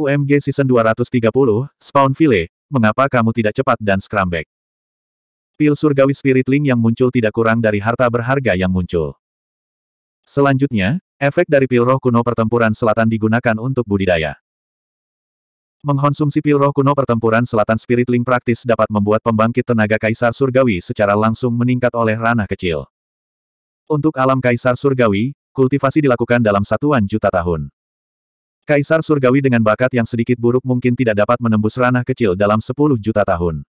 UMG Season 230, Spawn File. mengapa kamu tidak cepat dan scrambek? Pil surgawi spiritling yang muncul tidak kurang dari harta berharga yang muncul. Selanjutnya, efek dari pil roh kuno pertempuran selatan digunakan untuk budidaya. Mengkonsumsi pil roh kuno pertempuran selatan spiritling praktis dapat membuat pembangkit tenaga kaisar surgawi secara langsung meningkat oleh ranah kecil. Untuk alam kaisar surgawi, kultivasi dilakukan dalam satuan juta tahun. Kaisar Surgawi dengan bakat yang sedikit buruk mungkin tidak dapat menembus ranah kecil dalam 10 juta tahun.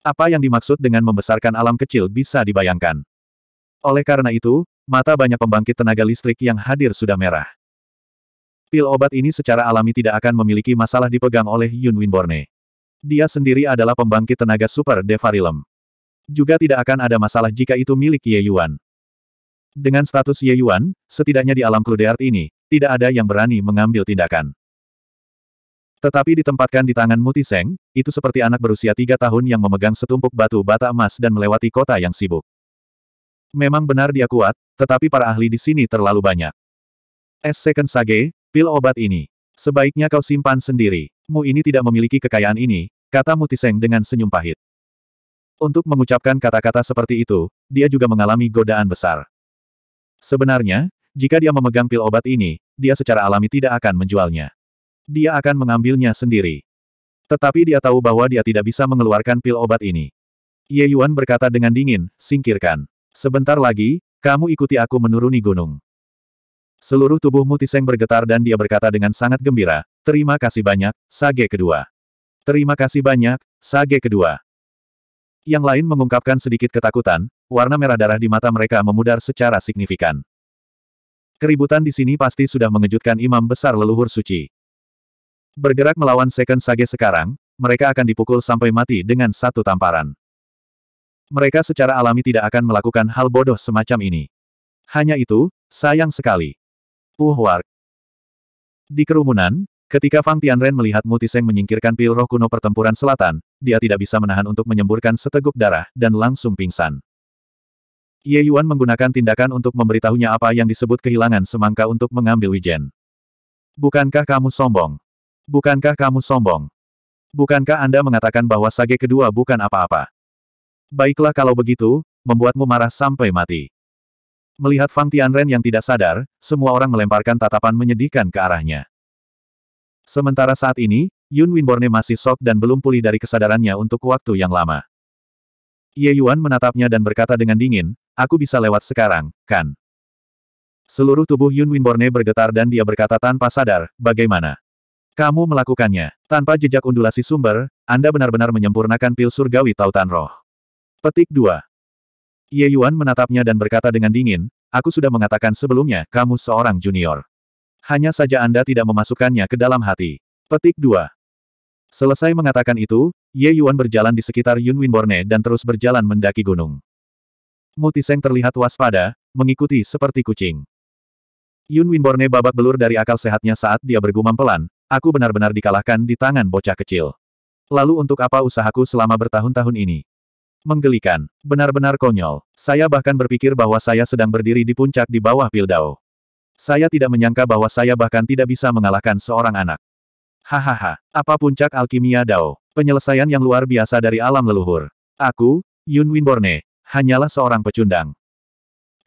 Apa yang dimaksud dengan membesarkan alam kecil bisa dibayangkan. Oleh karena itu, mata banyak pembangkit tenaga listrik yang hadir sudah merah. Pil obat ini secara alami tidak akan memiliki masalah dipegang oleh Yun Winborne. Dia sendiri adalah pembangkit tenaga super Devarilem. Juga tidak akan ada masalah jika itu milik Ye Yuan. Dengan status Ye Yuan, setidaknya di alam Kludeart ini, tidak ada yang berani mengambil tindakan. Tetapi ditempatkan di tangan Muti Seng, itu seperti anak berusia tiga tahun yang memegang setumpuk batu bata emas dan melewati kota yang sibuk. Memang benar dia kuat, tetapi para ahli di sini terlalu banyak. Es Second Sage, pil obat ini. Sebaiknya kau simpan sendiri. Mu ini tidak memiliki kekayaan ini, kata Muti Seng dengan senyum pahit. Untuk mengucapkan kata-kata seperti itu, dia juga mengalami godaan besar. Sebenarnya, jika dia memegang pil obat ini, dia secara alami tidak akan menjualnya. Dia akan mengambilnya sendiri. Tetapi dia tahu bahwa dia tidak bisa mengeluarkan pil obat ini. Ye Yuan berkata dengan dingin, singkirkan. Sebentar lagi, kamu ikuti aku menuruni gunung. Seluruh tubuhmu Tiseng bergetar dan dia berkata dengan sangat gembira, terima kasih banyak, Sage kedua. Terima kasih banyak, Sage kedua. Yang lain mengungkapkan sedikit ketakutan, warna merah darah di mata mereka memudar secara signifikan. Keributan di sini pasti sudah mengejutkan imam besar leluhur suci. Bergerak melawan Second Sage sekarang, mereka akan dipukul sampai mati dengan satu tamparan. Mereka secara alami tidak akan melakukan hal bodoh semacam ini. Hanya itu, sayang sekali. Uh, war. Di kerumunan, ketika Fang Tianren melihat Mutiseng menyingkirkan pil roh kuno pertempuran selatan, dia tidak bisa menahan untuk menyemburkan seteguk darah dan langsung pingsan. Ye Yuan menggunakan tindakan untuk memberitahunya apa yang disebut kehilangan semangka untuk mengambil wijen. Bukankah kamu sombong? Bukankah kamu sombong? Bukankah Anda mengatakan bahwa sage kedua bukan apa-apa? Baiklah kalau begitu, membuatmu marah sampai mati. Melihat Fang Tianren yang tidak sadar, semua orang melemparkan tatapan menyedihkan ke arahnya. Sementara saat ini, Yun Winborne masih sok dan belum pulih dari kesadarannya untuk waktu yang lama. Ye Yuan menatapnya dan berkata dengan dingin, Aku bisa lewat sekarang, kan? Seluruh tubuh Yun Winborne bergetar dan dia berkata tanpa sadar, bagaimana? Kamu melakukannya. Tanpa jejak undulasi sumber, Anda benar-benar menyempurnakan pil surgawi tautan roh. Petik 2. Ye Yuan menatapnya dan berkata dengan dingin, aku sudah mengatakan sebelumnya, kamu seorang junior. Hanya saja Anda tidak memasukkannya ke dalam hati. Petik 2. Selesai mengatakan itu, Ye Yuan berjalan di sekitar Yun Winborne dan terus berjalan mendaki gunung. Mutiseng terlihat waspada, mengikuti seperti kucing. Yun Winborne babak belur dari akal sehatnya saat dia bergumam pelan, aku benar-benar dikalahkan di tangan bocah kecil. Lalu untuk apa usahaku selama bertahun-tahun ini? Menggelikan, benar-benar konyol. Saya bahkan berpikir bahwa saya sedang berdiri di puncak di bawah Pildao. Saya tidak menyangka bahwa saya bahkan tidak bisa mengalahkan seorang anak. Hahaha, apa puncak alkimia Dao? Penyelesaian yang luar biasa dari alam leluhur. Aku, Yun Winborne, hanyalah seorang pecundang.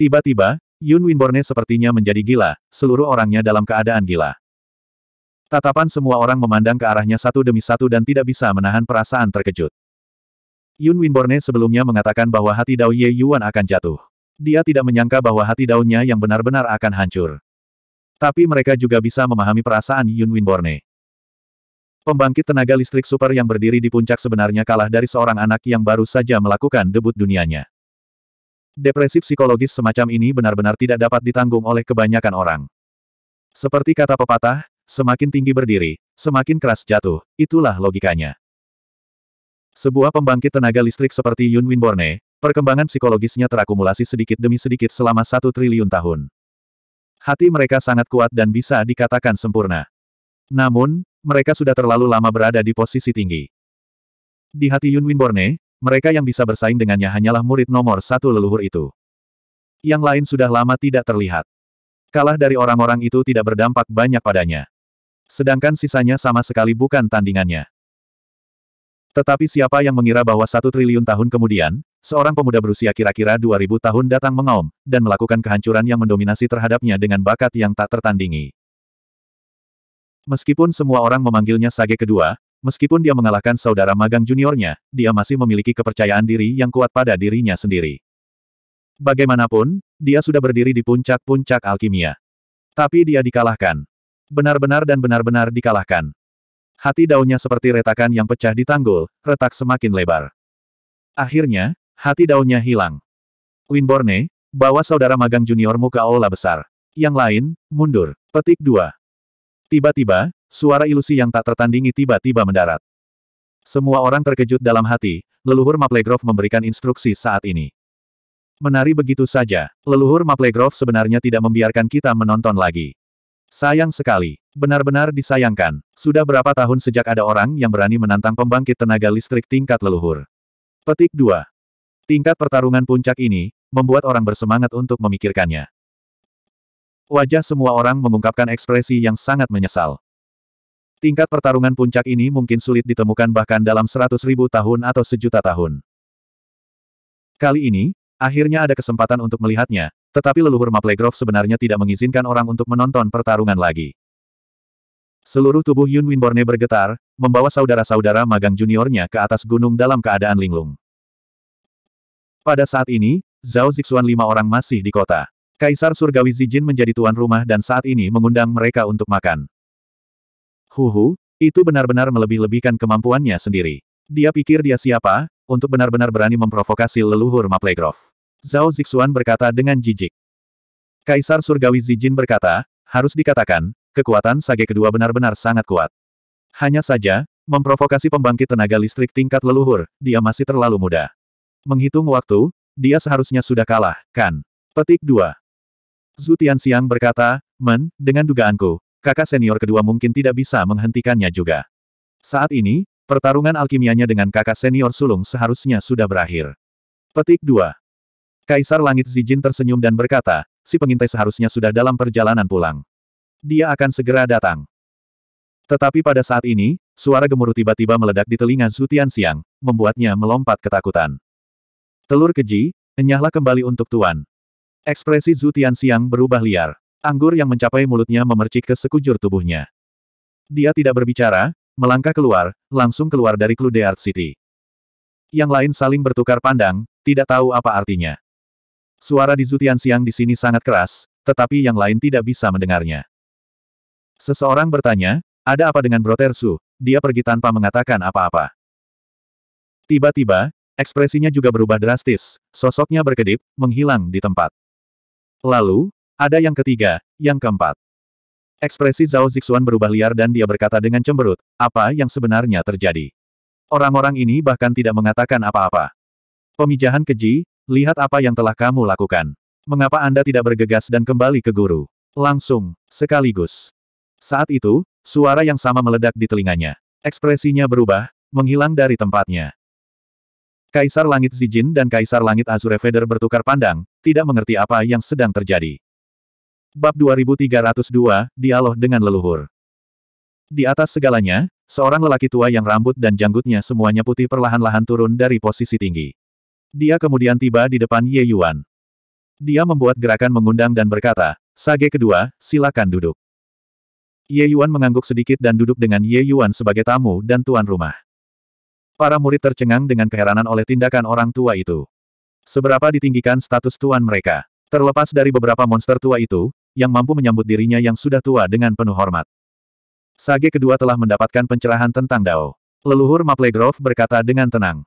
Tiba-tiba, Yun Winborne sepertinya menjadi gila, seluruh orangnya dalam keadaan gila. Tatapan semua orang memandang ke arahnya satu demi satu dan tidak bisa menahan perasaan terkejut. Yun Winborne sebelumnya mengatakan bahwa hati Dao Ye Yuan akan jatuh. Dia tidak menyangka bahwa hati daunnya yang benar-benar akan hancur. Tapi mereka juga bisa memahami perasaan Yun Winborne. Pembangkit tenaga listrik super yang berdiri di puncak sebenarnya kalah dari seorang anak yang baru saja melakukan debut dunianya. Depresi psikologis semacam ini benar-benar tidak dapat ditanggung oleh kebanyakan orang. Seperti kata pepatah, semakin tinggi berdiri, semakin keras jatuh, itulah logikanya. Sebuah pembangkit tenaga listrik seperti Yun Winborne, perkembangan psikologisnya terakumulasi sedikit demi sedikit selama satu triliun tahun. Hati mereka sangat kuat dan bisa dikatakan sempurna. Namun, mereka sudah terlalu lama berada di posisi tinggi. Di hati Yun Winborne, mereka yang bisa bersaing dengannya hanyalah murid nomor satu leluhur itu. Yang lain sudah lama tidak terlihat. Kalah dari orang-orang itu tidak berdampak banyak padanya. Sedangkan sisanya sama sekali bukan tandingannya. Tetapi siapa yang mengira bahwa satu triliun tahun kemudian, seorang pemuda berusia kira-kira 2000 tahun datang mengaum, dan melakukan kehancuran yang mendominasi terhadapnya dengan bakat yang tak tertandingi. Meskipun semua orang memanggilnya Sage kedua, Meskipun dia mengalahkan saudara magang juniornya, dia masih memiliki kepercayaan diri yang kuat pada dirinya sendiri. Bagaimanapun, dia sudah berdiri di puncak-puncak alkimia. Tapi dia dikalahkan. Benar-benar dan benar-benar dikalahkan. Hati daunnya seperti retakan yang pecah di tanggul, retak semakin lebar. Akhirnya, hati daunnya hilang. Winborne, bawa saudara magang juniormu ke aula besar. Yang lain, mundur. Petik 2. Tiba-tiba, Suara ilusi yang tak tertandingi tiba-tiba mendarat. Semua orang terkejut dalam hati, leluhur Maplegrove memberikan instruksi saat ini. Menari begitu saja, leluhur Maplegrove sebenarnya tidak membiarkan kita menonton lagi. Sayang sekali, benar-benar disayangkan, sudah berapa tahun sejak ada orang yang berani menantang pembangkit tenaga listrik tingkat leluhur. Petik 2. Tingkat pertarungan puncak ini, membuat orang bersemangat untuk memikirkannya. Wajah semua orang mengungkapkan ekspresi yang sangat menyesal. Tingkat pertarungan puncak ini mungkin sulit ditemukan bahkan dalam seratus ribu tahun atau sejuta tahun. Kali ini, akhirnya ada kesempatan untuk melihatnya, tetapi leluhur Maplegrove sebenarnya tidak mengizinkan orang untuk menonton pertarungan lagi. Seluruh tubuh Yun Winborne bergetar, membawa saudara-saudara magang juniornya ke atas gunung dalam keadaan linglung. Pada saat ini, Zhao Zixuan lima orang masih di kota. Kaisar Surgawi Zijin menjadi tuan rumah dan saat ini mengundang mereka untuk makan. Huhu, itu benar-benar melebih-lebihkan kemampuannya sendiri. Dia pikir dia siapa, untuk benar-benar berani memprovokasi leluhur Maplegrov. Zhao Zixuan berkata dengan jijik. Kaisar Surgawi Zijin berkata, harus dikatakan, kekuatan sage kedua benar-benar sangat kuat. Hanya saja, memprovokasi pembangkit tenaga listrik tingkat leluhur, dia masih terlalu muda. Menghitung waktu, dia seharusnya sudah kalah, kan? Petik 2. Zutian Siang berkata, Men, dengan dugaanku, kakak senior kedua mungkin tidak bisa menghentikannya juga. Saat ini, pertarungan alkimianya dengan kakak senior sulung seharusnya sudah berakhir. Petik 2. Kaisar Langit Zijin tersenyum dan berkata, si pengintai seharusnya sudah dalam perjalanan pulang. Dia akan segera datang. Tetapi pada saat ini, suara gemuruh tiba-tiba meledak di telinga Zutian Siang, membuatnya melompat ketakutan. Telur keji, enyahlah kembali untuk Tuan. Ekspresi Zutian Siang berubah liar. Anggur yang mencapai mulutnya memercik ke sekujur tubuhnya. Dia tidak berbicara, melangkah keluar, langsung keluar dari Clue Art City. Yang lain saling bertukar pandang, tidak tahu apa artinya. Suara di Zutian Siang di sini sangat keras, tetapi yang lain tidak bisa mendengarnya. Seseorang bertanya, ada apa dengan Brotersu? Dia pergi tanpa mengatakan apa-apa. Tiba-tiba, ekspresinya juga berubah drastis, sosoknya berkedip, menghilang di tempat. Lalu, ada yang ketiga, yang keempat. Ekspresi Zhao Zixuan berubah liar dan dia berkata dengan cemberut, apa yang sebenarnya terjadi. Orang-orang ini bahkan tidak mengatakan apa-apa. Pemijahan keji, lihat apa yang telah kamu lakukan. Mengapa Anda tidak bergegas dan kembali ke guru? Langsung, sekaligus. Saat itu, suara yang sama meledak di telinganya. Ekspresinya berubah, menghilang dari tempatnya. Kaisar Langit Zijin dan Kaisar Langit Azure Feder bertukar pandang, tidak mengerti apa yang sedang terjadi. Bab 2302, Dialog dengan Leluhur. Di atas segalanya, seorang lelaki tua yang rambut dan janggutnya semuanya putih perlahan-lahan turun dari posisi tinggi. Dia kemudian tiba di depan Ye Yuan. Dia membuat gerakan mengundang dan berkata, Sage kedua, silakan duduk. Ye Yuan mengangguk sedikit dan duduk dengan Ye Yuan sebagai tamu dan tuan rumah. Para murid tercengang dengan keheranan oleh tindakan orang tua itu. Seberapa ditinggikan status tuan mereka. Terlepas dari beberapa monster tua itu, yang mampu menyambut dirinya yang sudah tua dengan penuh hormat. Sage kedua telah mendapatkan pencerahan tentang Dao. Leluhur Maple Grove berkata dengan tenang.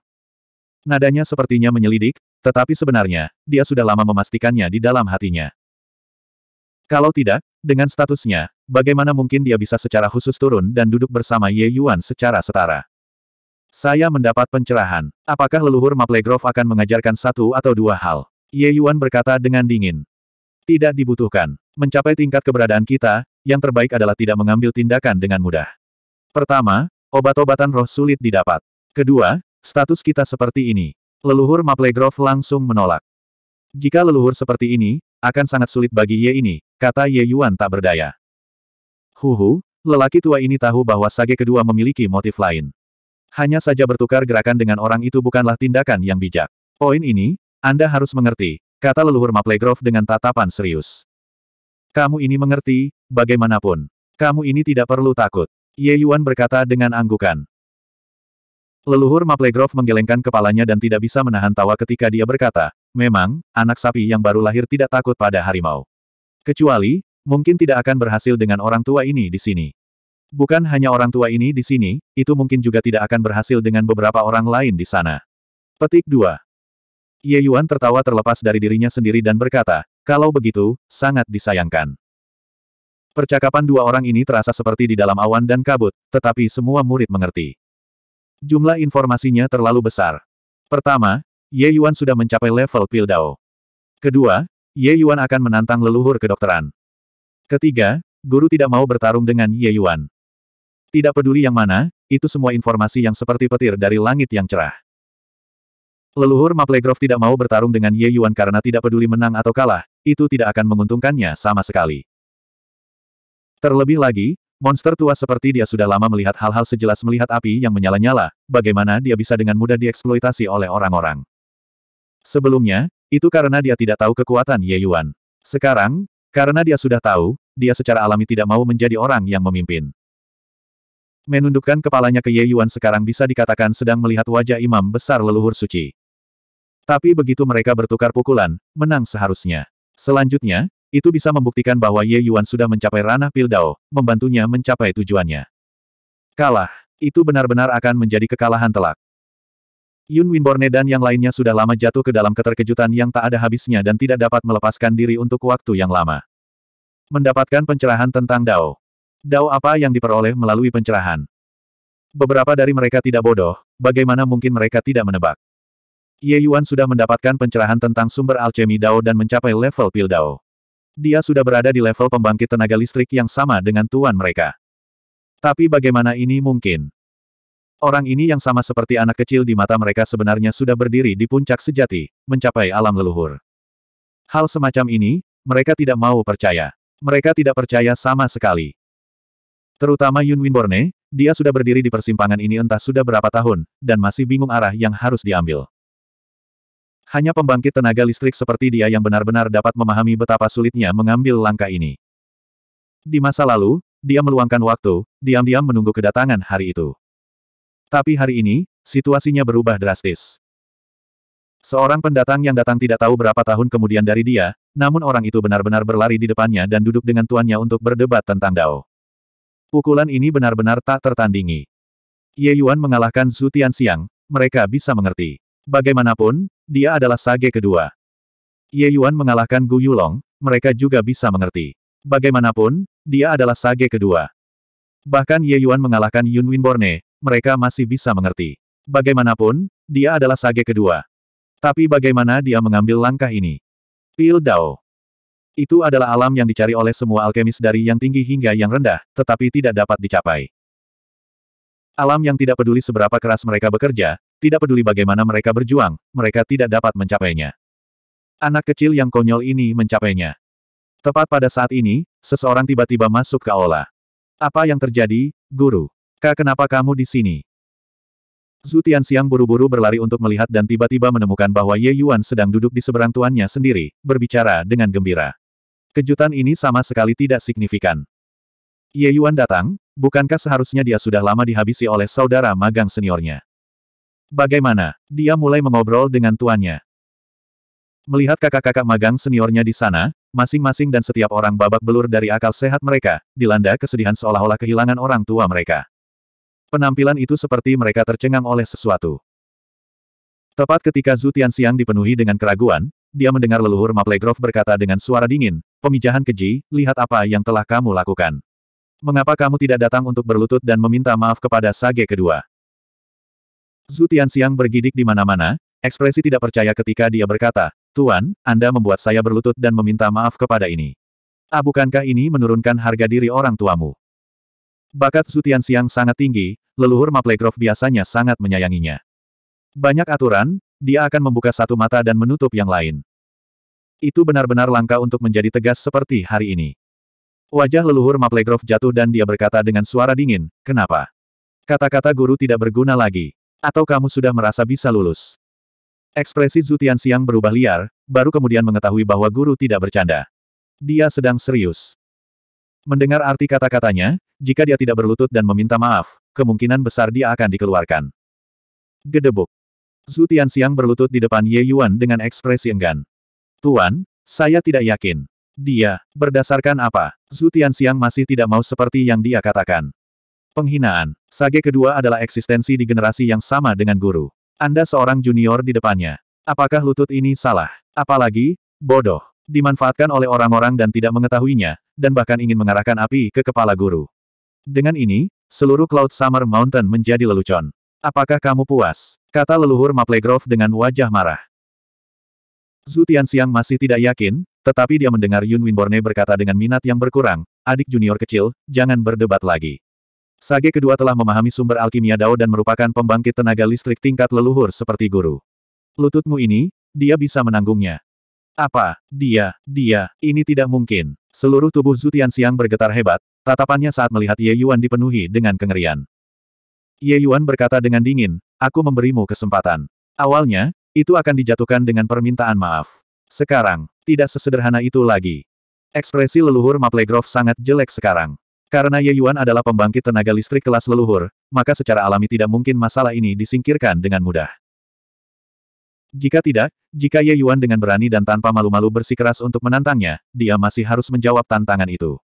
Nadanya sepertinya menyelidik, tetapi sebenarnya, dia sudah lama memastikannya di dalam hatinya. Kalau tidak, dengan statusnya, bagaimana mungkin dia bisa secara khusus turun dan duduk bersama Ye Yuan secara setara? Saya mendapat pencerahan. Apakah leluhur Maple Grove akan mengajarkan satu atau dua hal? Ye Yuan berkata dengan dingin. Tidak dibutuhkan mencapai tingkat keberadaan kita, yang terbaik adalah tidak mengambil tindakan dengan mudah. Pertama, obat-obatan roh sulit didapat. Kedua, status kita seperti ini. Leluhur Maplegrove langsung menolak. Jika leluhur seperti ini, akan sangat sulit bagi Ye ini, kata Ye Yuan tak berdaya. Huhu, lelaki tua ini tahu bahwa sage kedua memiliki motif lain. Hanya saja bertukar gerakan dengan orang itu bukanlah tindakan yang bijak. Poin ini, Anda harus mengerti, kata leluhur Maplegrove dengan tatapan serius. Kamu ini mengerti, bagaimanapun. Kamu ini tidak perlu takut. Ye Yuan berkata dengan anggukan. Leluhur Maplegrove menggelengkan kepalanya dan tidak bisa menahan tawa ketika dia berkata, memang, anak sapi yang baru lahir tidak takut pada harimau. Kecuali, mungkin tidak akan berhasil dengan orang tua ini di sini. Bukan hanya orang tua ini di sini, itu mungkin juga tidak akan berhasil dengan beberapa orang lain di sana. Petik 2. Ye Yuan tertawa terlepas dari dirinya sendiri dan berkata, kalau begitu, sangat disayangkan. Percakapan dua orang ini terasa seperti di dalam awan dan kabut, tetapi semua murid mengerti. Jumlah informasinya terlalu besar. Pertama, Ye Yuan sudah mencapai level Pildao. Kedua, Ye Yuan akan menantang leluhur kedokteran. Ketiga, guru tidak mau bertarung dengan Ye Yuan. Tidak peduli yang mana, itu semua informasi yang seperti petir dari langit yang cerah. Leluhur Maplegrove tidak mau bertarung dengan Ye Yuan karena tidak peduli menang atau kalah, itu tidak akan menguntungkannya sama sekali. Terlebih lagi, monster tua seperti dia sudah lama melihat hal-hal sejelas melihat api yang menyala-nyala, bagaimana dia bisa dengan mudah dieksploitasi oleh orang-orang. Sebelumnya, itu karena dia tidak tahu kekuatan Ye Yuan. Sekarang, karena dia sudah tahu, dia secara alami tidak mau menjadi orang yang memimpin. Menundukkan kepalanya ke Ye Yuan sekarang bisa dikatakan sedang melihat wajah imam besar leluhur suci. Tapi begitu mereka bertukar pukulan, menang seharusnya. Selanjutnya, itu bisa membuktikan bahwa Ye Yuan sudah mencapai ranah Pildao, membantunya mencapai tujuannya. Kalah. Itu benar-benar akan menjadi kekalahan telak. Yun Winborne dan yang lainnya sudah lama jatuh ke dalam keterkejutan yang tak ada habisnya dan tidak dapat melepaskan diri untuk waktu yang lama. Mendapatkan pencerahan tentang Dao. Dao apa yang diperoleh melalui pencerahan? Beberapa dari mereka tidak bodoh, bagaimana mungkin mereka tidak menebak? Ye Yuan sudah mendapatkan pencerahan tentang sumber alchemy Dao dan mencapai level pil Dao. Dia sudah berada di level pembangkit tenaga listrik yang sama dengan tuan mereka. Tapi bagaimana ini mungkin? Orang ini yang sama seperti anak kecil di mata mereka sebenarnya sudah berdiri di puncak sejati, mencapai alam leluhur. Hal semacam ini, mereka tidak mau percaya. Mereka tidak percaya sama sekali. Terutama Yun Winborne, dia sudah berdiri di persimpangan ini entah sudah berapa tahun, dan masih bingung arah yang harus diambil. Hanya pembangkit tenaga listrik seperti dia yang benar-benar dapat memahami betapa sulitnya mengambil langkah ini. Di masa lalu, dia meluangkan waktu, diam-diam menunggu kedatangan hari itu. Tapi hari ini, situasinya berubah drastis. Seorang pendatang yang datang tidak tahu berapa tahun kemudian dari dia, namun orang itu benar-benar berlari di depannya dan duduk dengan tuannya untuk berdebat tentang Dao. Pukulan ini benar-benar tak tertandingi. Ye Yuan mengalahkan Zutian Siang. mereka bisa mengerti. Bagaimanapun, dia adalah sage kedua. Ye Yuan mengalahkan Gu Yulong, mereka juga bisa mengerti. Bagaimanapun, dia adalah sage kedua. Bahkan Ye Yuan mengalahkan Yun Winborne, mereka masih bisa mengerti. Bagaimanapun, dia adalah sage kedua. Tapi bagaimana dia mengambil langkah ini? Pil Dao. Itu adalah alam yang dicari oleh semua alkemis dari yang tinggi hingga yang rendah, tetapi tidak dapat dicapai. Alam yang tidak peduli seberapa keras mereka bekerja, tidak peduli bagaimana mereka berjuang, mereka tidak dapat mencapainya. Anak kecil yang konyol ini mencapainya. Tepat pada saat ini, seseorang tiba-tiba masuk ke aula. Apa yang terjadi, guru? Kak kenapa kamu di sini? Zutian Siang buru-buru berlari untuk melihat dan tiba-tiba menemukan bahwa Ye Yuan sedang duduk di seberang tuannya sendiri, berbicara dengan gembira. Kejutan ini sama sekali tidak signifikan. Ye Yuan datang, bukankah seharusnya dia sudah lama dihabisi oleh saudara magang seniornya? Bagaimana? Dia mulai mengobrol dengan tuannya. Melihat kakak-kakak magang seniornya di sana, masing-masing dan setiap orang babak belur dari akal sehat mereka, dilanda kesedihan seolah-olah kehilangan orang tua mereka. Penampilan itu seperti mereka tercengang oleh sesuatu. Tepat ketika Zhu Tianxiang dipenuhi dengan keraguan, dia mendengar leluhur Maplegrove berkata dengan suara dingin, pemijahan keji, lihat apa yang telah kamu lakukan. Mengapa kamu tidak datang untuk berlutut dan meminta maaf kepada Sage kedua? Zhu Tianxiang bergidik di mana-mana, ekspresi tidak percaya ketika dia berkata, Tuan, Anda membuat saya berlutut dan meminta maaf kepada ini. Ah bukankah ini menurunkan harga diri orang tuamu? Bakat Zhu Tianxiang sangat tinggi, leluhur Maplegrov biasanya sangat menyayanginya. Banyak aturan, dia akan membuka satu mata dan menutup yang lain. Itu benar-benar langka untuk menjadi tegas seperti hari ini. Wajah leluhur Maplegrov jatuh dan dia berkata dengan suara dingin, kenapa? Kata-kata guru tidak berguna lagi. Atau kamu sudah merasa bisa lulus? Ekspresi Zutian Siang berubah liar, baru kemudian mengetahui bahwa guru tidak bercanda. Dia sedang serius. Mendengar arti kata-katanya, jika dia tidak berlutut dan meminta maaf, kemungkinan besar dia akan dikeluarkan. Gedebuk. Zutian Siang berlutut di depan Ye Yuan dengan ekspresi enggan. Tuan, saya tidak yakin. Dia, berdasarkan apa, Zutian Siang masih tidak mau seperti yang dia katakan. Penghinaan. Sage kedua adalah eksistensi di generasi yang sama dengan guru. Anda seorang junior di depannya. Apakah lutut ini salah? Apalagi, bodoh. Dimanfaatkan oleh orang-orang dan tidak mengetahuinya, dan bahkan ingin mengarahkan api ke kepala guru. Dengan ini, seluruh Cloud Summer Mountain menjadi lelucon. Apakah kamu puas? Kata leluhur Maplegrove dengan wajah marah. Zhu Tianxiang masih tidak yakin, tetapi dia mendengar Yun Winborne berkata dengan minat yang berkurang, adik junior kecil, jangan berdebat lagi. Sage kedua telah memahami sumber alkimia Dao dan merupakan pembangkit tenaga listrik tingkat leluhur seperti guru. Lututmu ini, dia bisa menanggungnya. Apa, dia, dia, ini tidak mungkin. Seluruh tubuh Zutian Siang bergetar hebat, tatapannya saat melihat Ye Yuan dipenuhi dengan kengerian. Ye Yuan berkata dengan dingin, aku memberimu kesempatan. Awalnya, itu akan dijatuhkan dengan permintaan maaf. Sekarang, tidak sesederhana itu lagi. Ekspresi leluhur Maplegrove sangat jelek sekarang. Karena Ye Yuan adalah pembangkit tenaga listrik kelas leluhur, maka secara alami tidak mungkin masalah ini disingkirkan dengan mudah. Jika tidak, jika Ye Yuan dengan berani dan tanpa malu-malu bersikeras untuk menantangnya, dia masih harus menjawab tantangan itu.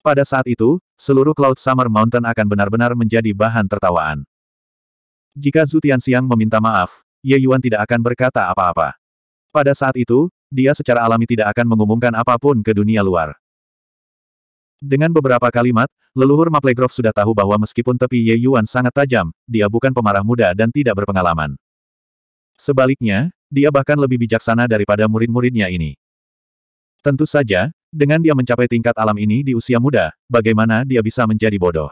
Pada saat itu, seluruh Cloud Summer Mountain akan benar-benar menjadi bahan tertawaan. Jika Zhu Tianxiang meminta maaf, Ye Yuan tidak akan berkata apa-apa. Pada saat itu, dia secara alami tidak akan mengumumkan apapun ke dunia luar. Dengan beberapa kalimat, leluhur Maplegrove sudah tahu bahwa meskipun tepi Ye Yuan sangat tajam, dia bukan pemarah muda dan tidak berpengalaman. Sebaliknya, dia bahkan lebih bijaksana daripada murid-muridnya ini. Tentu saja, dengan dia mencapai tingkat alam ini di usia muda, bagaimana dia bisa menjadi bodoh?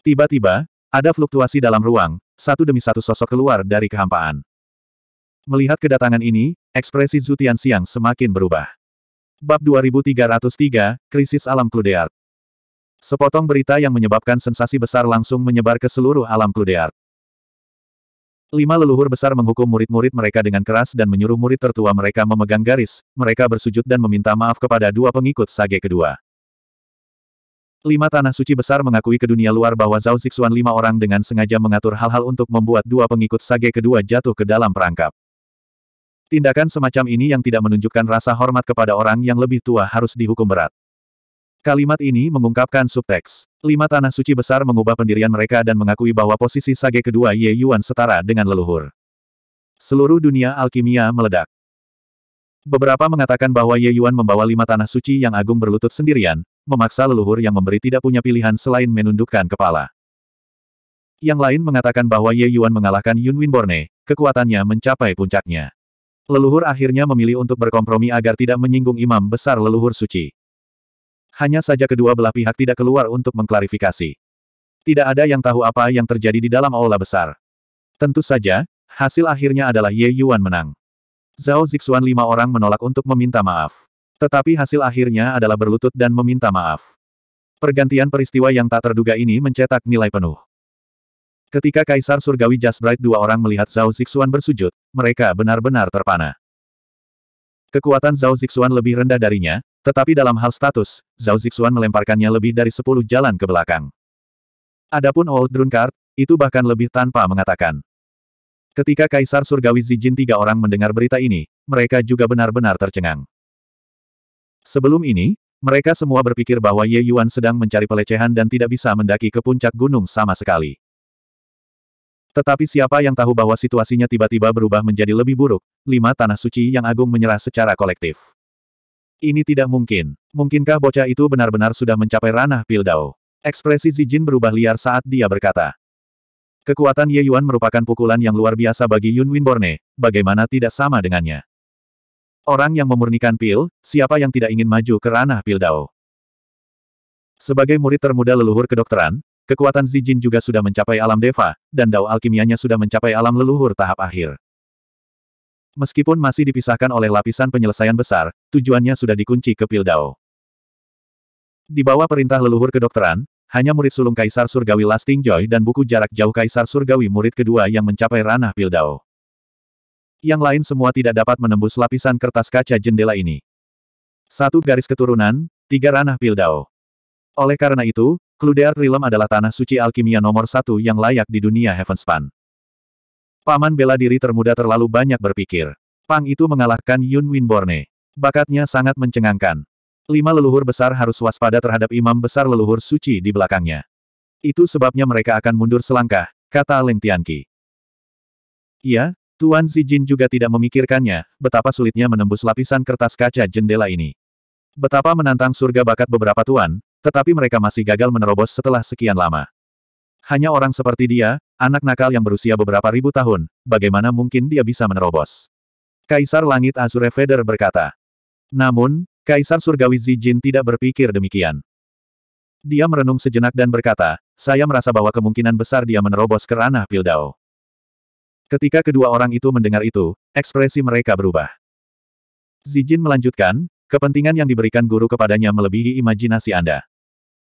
Tiba-tiba, ada fluktuasi dalam ruang, satu demi satu sosok keluar dari kehampaan. Melihat kedatangan ini, ekspresi Zutian Siang semakin berubah. Bab 2303, Krisis Alam Kludear. Sepotong berita yang menyebabkan sensasi besar langsung menyebar ke seluruh alam Kludear. Lima leluhur besar menghukum murid-murid mereka dengan keras dan menyuruh murid tertua mereka memegang garis, mereka bersujud dan meminta maaf kepada dua pengikut sage kedua. Lima tanah suci besar mengakui ke dunia luar bahwa Zhao Zixuan lima orang dengan sengaja mengatur hal-hal untuk membuat dua pengikut sage kedua jatuh ke dalam perangkap. Tindakan semacam ini yang tidak menunjukkan rasa hormat kepada orang yang lebih tua harus dihukum berat. Kalimat ini mengungkapkan subteks. Lima tanah suci besar mengubah pendirian mereka dan mengakui bahwa posisi sage kedua Ye Yuan setara dengan leluhur. Seluruh dunia alkimia meledak. Beberapa mengatakan bahwa Ye Yuan membawa lima tanah suci yang agung berlutut sendirian, memaksa leluhur yang memberi tidak punya pilihan selain menundukkan kepala. Yang lain mengatakan bahwa Ye Yuan mengalahkan Yun Winborne, kekuatannya mencapai puncaknya leluhur akhirnya memilih untuk berkompromi agar tidak menyinggung imam besar leluhur suci. Hanya saja kedua belah pihak tidak keluar untuk mengklarifikasi. Tidak ada yang tahu apa yang terjadi di dalam aula besar. Tentu saja, hasil akhirnya adalah Ye Yuan menang. Zhao Zixuan lima orang menolak untuk meminta maaf. Tetapi hasil akhirnya adalah berlutut dan meminta maaf. Pergantian peristiwa yang tak terduga ini mencetak nilai penuh. Ketika Kaisar Surgawi Jasbright dua orang melihat Zhao Zixuan bersujud, mereka benar-benar terpana. Kekuatan Zhao Zixuan lebih rendah darinya, tetapi dalam hal status, Zhao Zixuan melemparkannya lebih dari sepuluh jalan ke belakang. Adapun Old Drunkard, itu bahkan lebih tanpa mengatakan. Ketika Kaisar Surgawi Zijin tiga orang mendengar berita ini, mereka juga benar-benar tercengang. Sebelum ini, mereka semua berpikir bahwa Ye Yuan sedang mencari pelecehan dan tidak bisa mendaki ke puncak gunung sama sekali. Tetapi siapa yang tahu bahwa situasinya tiba-tiba berubah menjadi lebih buruk, lima tanah suci yang agung menyerah secara kolektif. Ini tidak mungkin. Mungkinkah bocah itu benar-benar sudah mencapai ranah Pildao? Ekspresi Zijin berubah liar saat dia berkata. Kekuatan Ye Yuan merupakan pukulan yang luar biasa bagi Yun Winborne, bagaimana tidak sama dengannya. Orang yang memurnikan pil, siapa yang tidak ingin maju ke ranah Pildao? Sebagai murid termuda leluhur kedokteran, Kekuatan Zijin juga sudah mencapai alam Deva, dan dao alkimianya sudah mencapai alam leluhur tahap akhir. Meskipun masih dipisahkan oleh lapisan penyelesaian besar, tujuannya sudah dikunci ke pil dao. Di bawah perintah leluhur kedokteran, hanya murid sulung Kaisar Surgawi Lasting Joy dan buku jarak jauh Kaisar Surgawi murid kedua yang mencapai ranah Pildao. Yang lain semua tidak dapat menembus lapisan kertas kaca jendela ini. Satu garis keturunan, tiga ranah Pildao. Oleh karena itu, Kluder Realm adalah tanah suci alkimia nomor satu yang layak di dunia Heavenspan. Paman bela diri termuda terlalu banyak berpikir. Pang itu mengalahkan Yun Winborne. Bakatnya sangat mencengangkan. Lima leluhur besar harus waspada terhadap imam besar leluhur suci di belakangnya. Itu sebabnya mereka akan mundur selangkah, kata Leng Tianqi. Iya, Tuan Zijin juga tidak memikirkannya, betapa sulitnya menembus lapisan kertas kaca jendela ini. Betapa menantang surga bakat beberapa tuan, tetapi mereka masih gagal menerobos setelah sekian lama. Hanya orang seperti dia, anak nakal yang berusia beberapa ribu tahun, bagaimana mungkin dia bisa menerobos? Kaisar Langit Azure Feder berkata. Namun, Kaisar Surgawi Zijin tidak berpikir demikian. Dia merenung sejenak dan berkata, saya merasa bahwa kemungkinan besar dia menerobos ke ranah Pildao. Ketika kedua orang itu mendengar itu, ekspresi mereka berubah. Zijin melanjutkan, kepentingan yang diberikan guru kepadanya melebihi imajinasi Anda.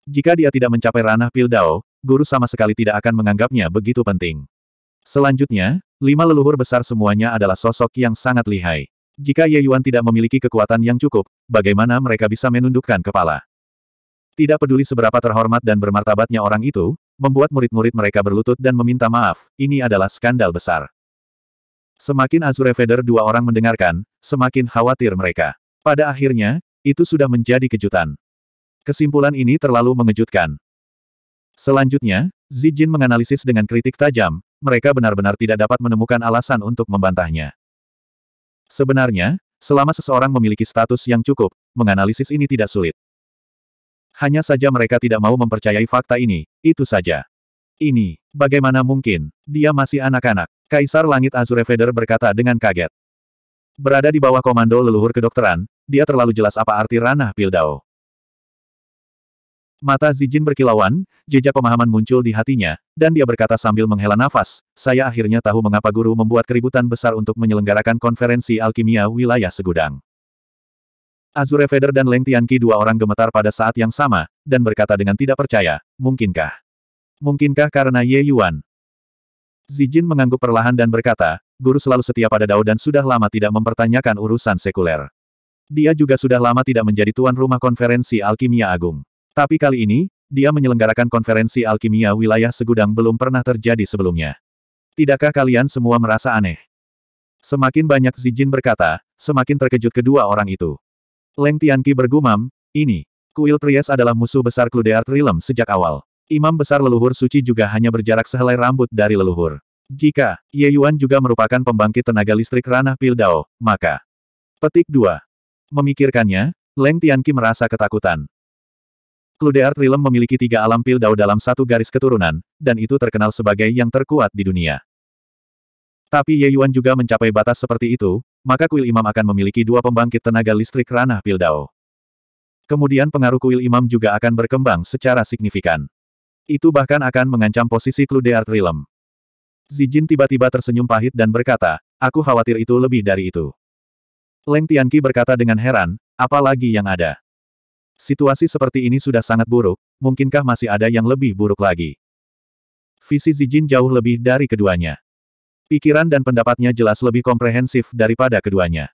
Jika dia tidak mencapai ranah Pildao, guru sama sekali tidak akan menganggapnya begitu penting. Selanjutnya, lima leluhur besar semuanya adalah sosok yang sangat lihai. Jika Ye Yuan tidak memiliki kekuatan yang cukup, bagaimana mereka bisa menundukkan kepala? Tidak peduli seberapa terhormat dan bermartabatnya orang itu, membuat murid-murid mereka berlutut dan meminta maaf, ini adalah skandal besar. Semakin Azure Feder dua orang mendengarkan, semakin khawatir mereka. Pada akhirnya, itu sudah menjadi kejutan. Kesimpulan ini terlalu mengejutkan. Selanjutnya, Zijin menganalisis dengan kritik tajam, mereka benar-benar tidak dapat menemukan alasan untuk membantahnya. Sebenarnya, selama seseorang memiliki status yang cukup, menganalisis ini tidak sulit. Hanya saja mereka tidak mau mempercayai fakta ini, itu saja. Ini, bagaimana mungkin, dia masih anak-anak, Kaisar Langit Azure Feder berkata dengan kaget. Berada di bawah komando leluhur kedokteran, dia terlalu jelas apa arti ranah Pildao. Mata Zijin berkilauan, jejak pemahaman muncul di hatinya, dan dia berkata sambil menghela nafas, saya akhirnya tahu mengapa guru membuat keributan besar untuk menyelenggarakan konferensi alkimia wilayah segudang. Azure Feder dan Leng Tianqi dua orang gemetar pada saat yang sama, dan berkata dengan tidak percaya, mungkinkah? Mungkinkah karena Ye Yuan? Zijin mengangguk perlahan dan berkata, guru selalu setia pada Dao dan sudah lama tidak mempertanyakan urusan sekuler. Dia juga sudah lama tidak menjadi tuan rumah konferensi alkimia agung. Tapi kali ini, dia menyelenggarakan konferensi alkimia wilayah segudang belum pernah terjadi sebelumnya. Tidakkah kalian semua merasa aneh? Semakin banyak Zijin berkata, semakin terkejut kedua orang itu. Leng Tianqi bergumam, ini, kuil Trias adalah musuh besar Kludear Trilem sejak awal. Imam besar leluhur suci juga hanya berjarak sehelai rambut dari leluhur. Jika Ye Yuan juga merupakan pembangkit tenaga listrik ranah Pildao, maka... Petik 2. Memikirkannya, Leng Tianqi merasa ketakutan. Cludeart Realm memiliki tiga alam Pildau dalam satu garis keturunan, dan itu terkenal sebagai yang terkuat di dunia. Tapi Ye Yuan juga mencapai batas seperti itu, maka kuil imam akan memiliki dua pembangkit tenaga listrik ranah Pildau. Kemudian pengaruh kuil imam juga akan berkembang secara signifikan. Itu bahkan akan mengancam posisi Cludeart Realm. Zijin tiba-tiba tersenyum pahit dan berkata, aku khawatir itu lebih dari itu. Leng Tianqi berkata dengan heran, apalagi yang ada. Situasi seperti ini sudah sangat buruk, mungkinkah masih ada yang lebih buruk lagi? Visi Zijin jauh lebih dari keduanya. Pikiran dan pendapatnya jelas lebih komprehensif daripada keduanya.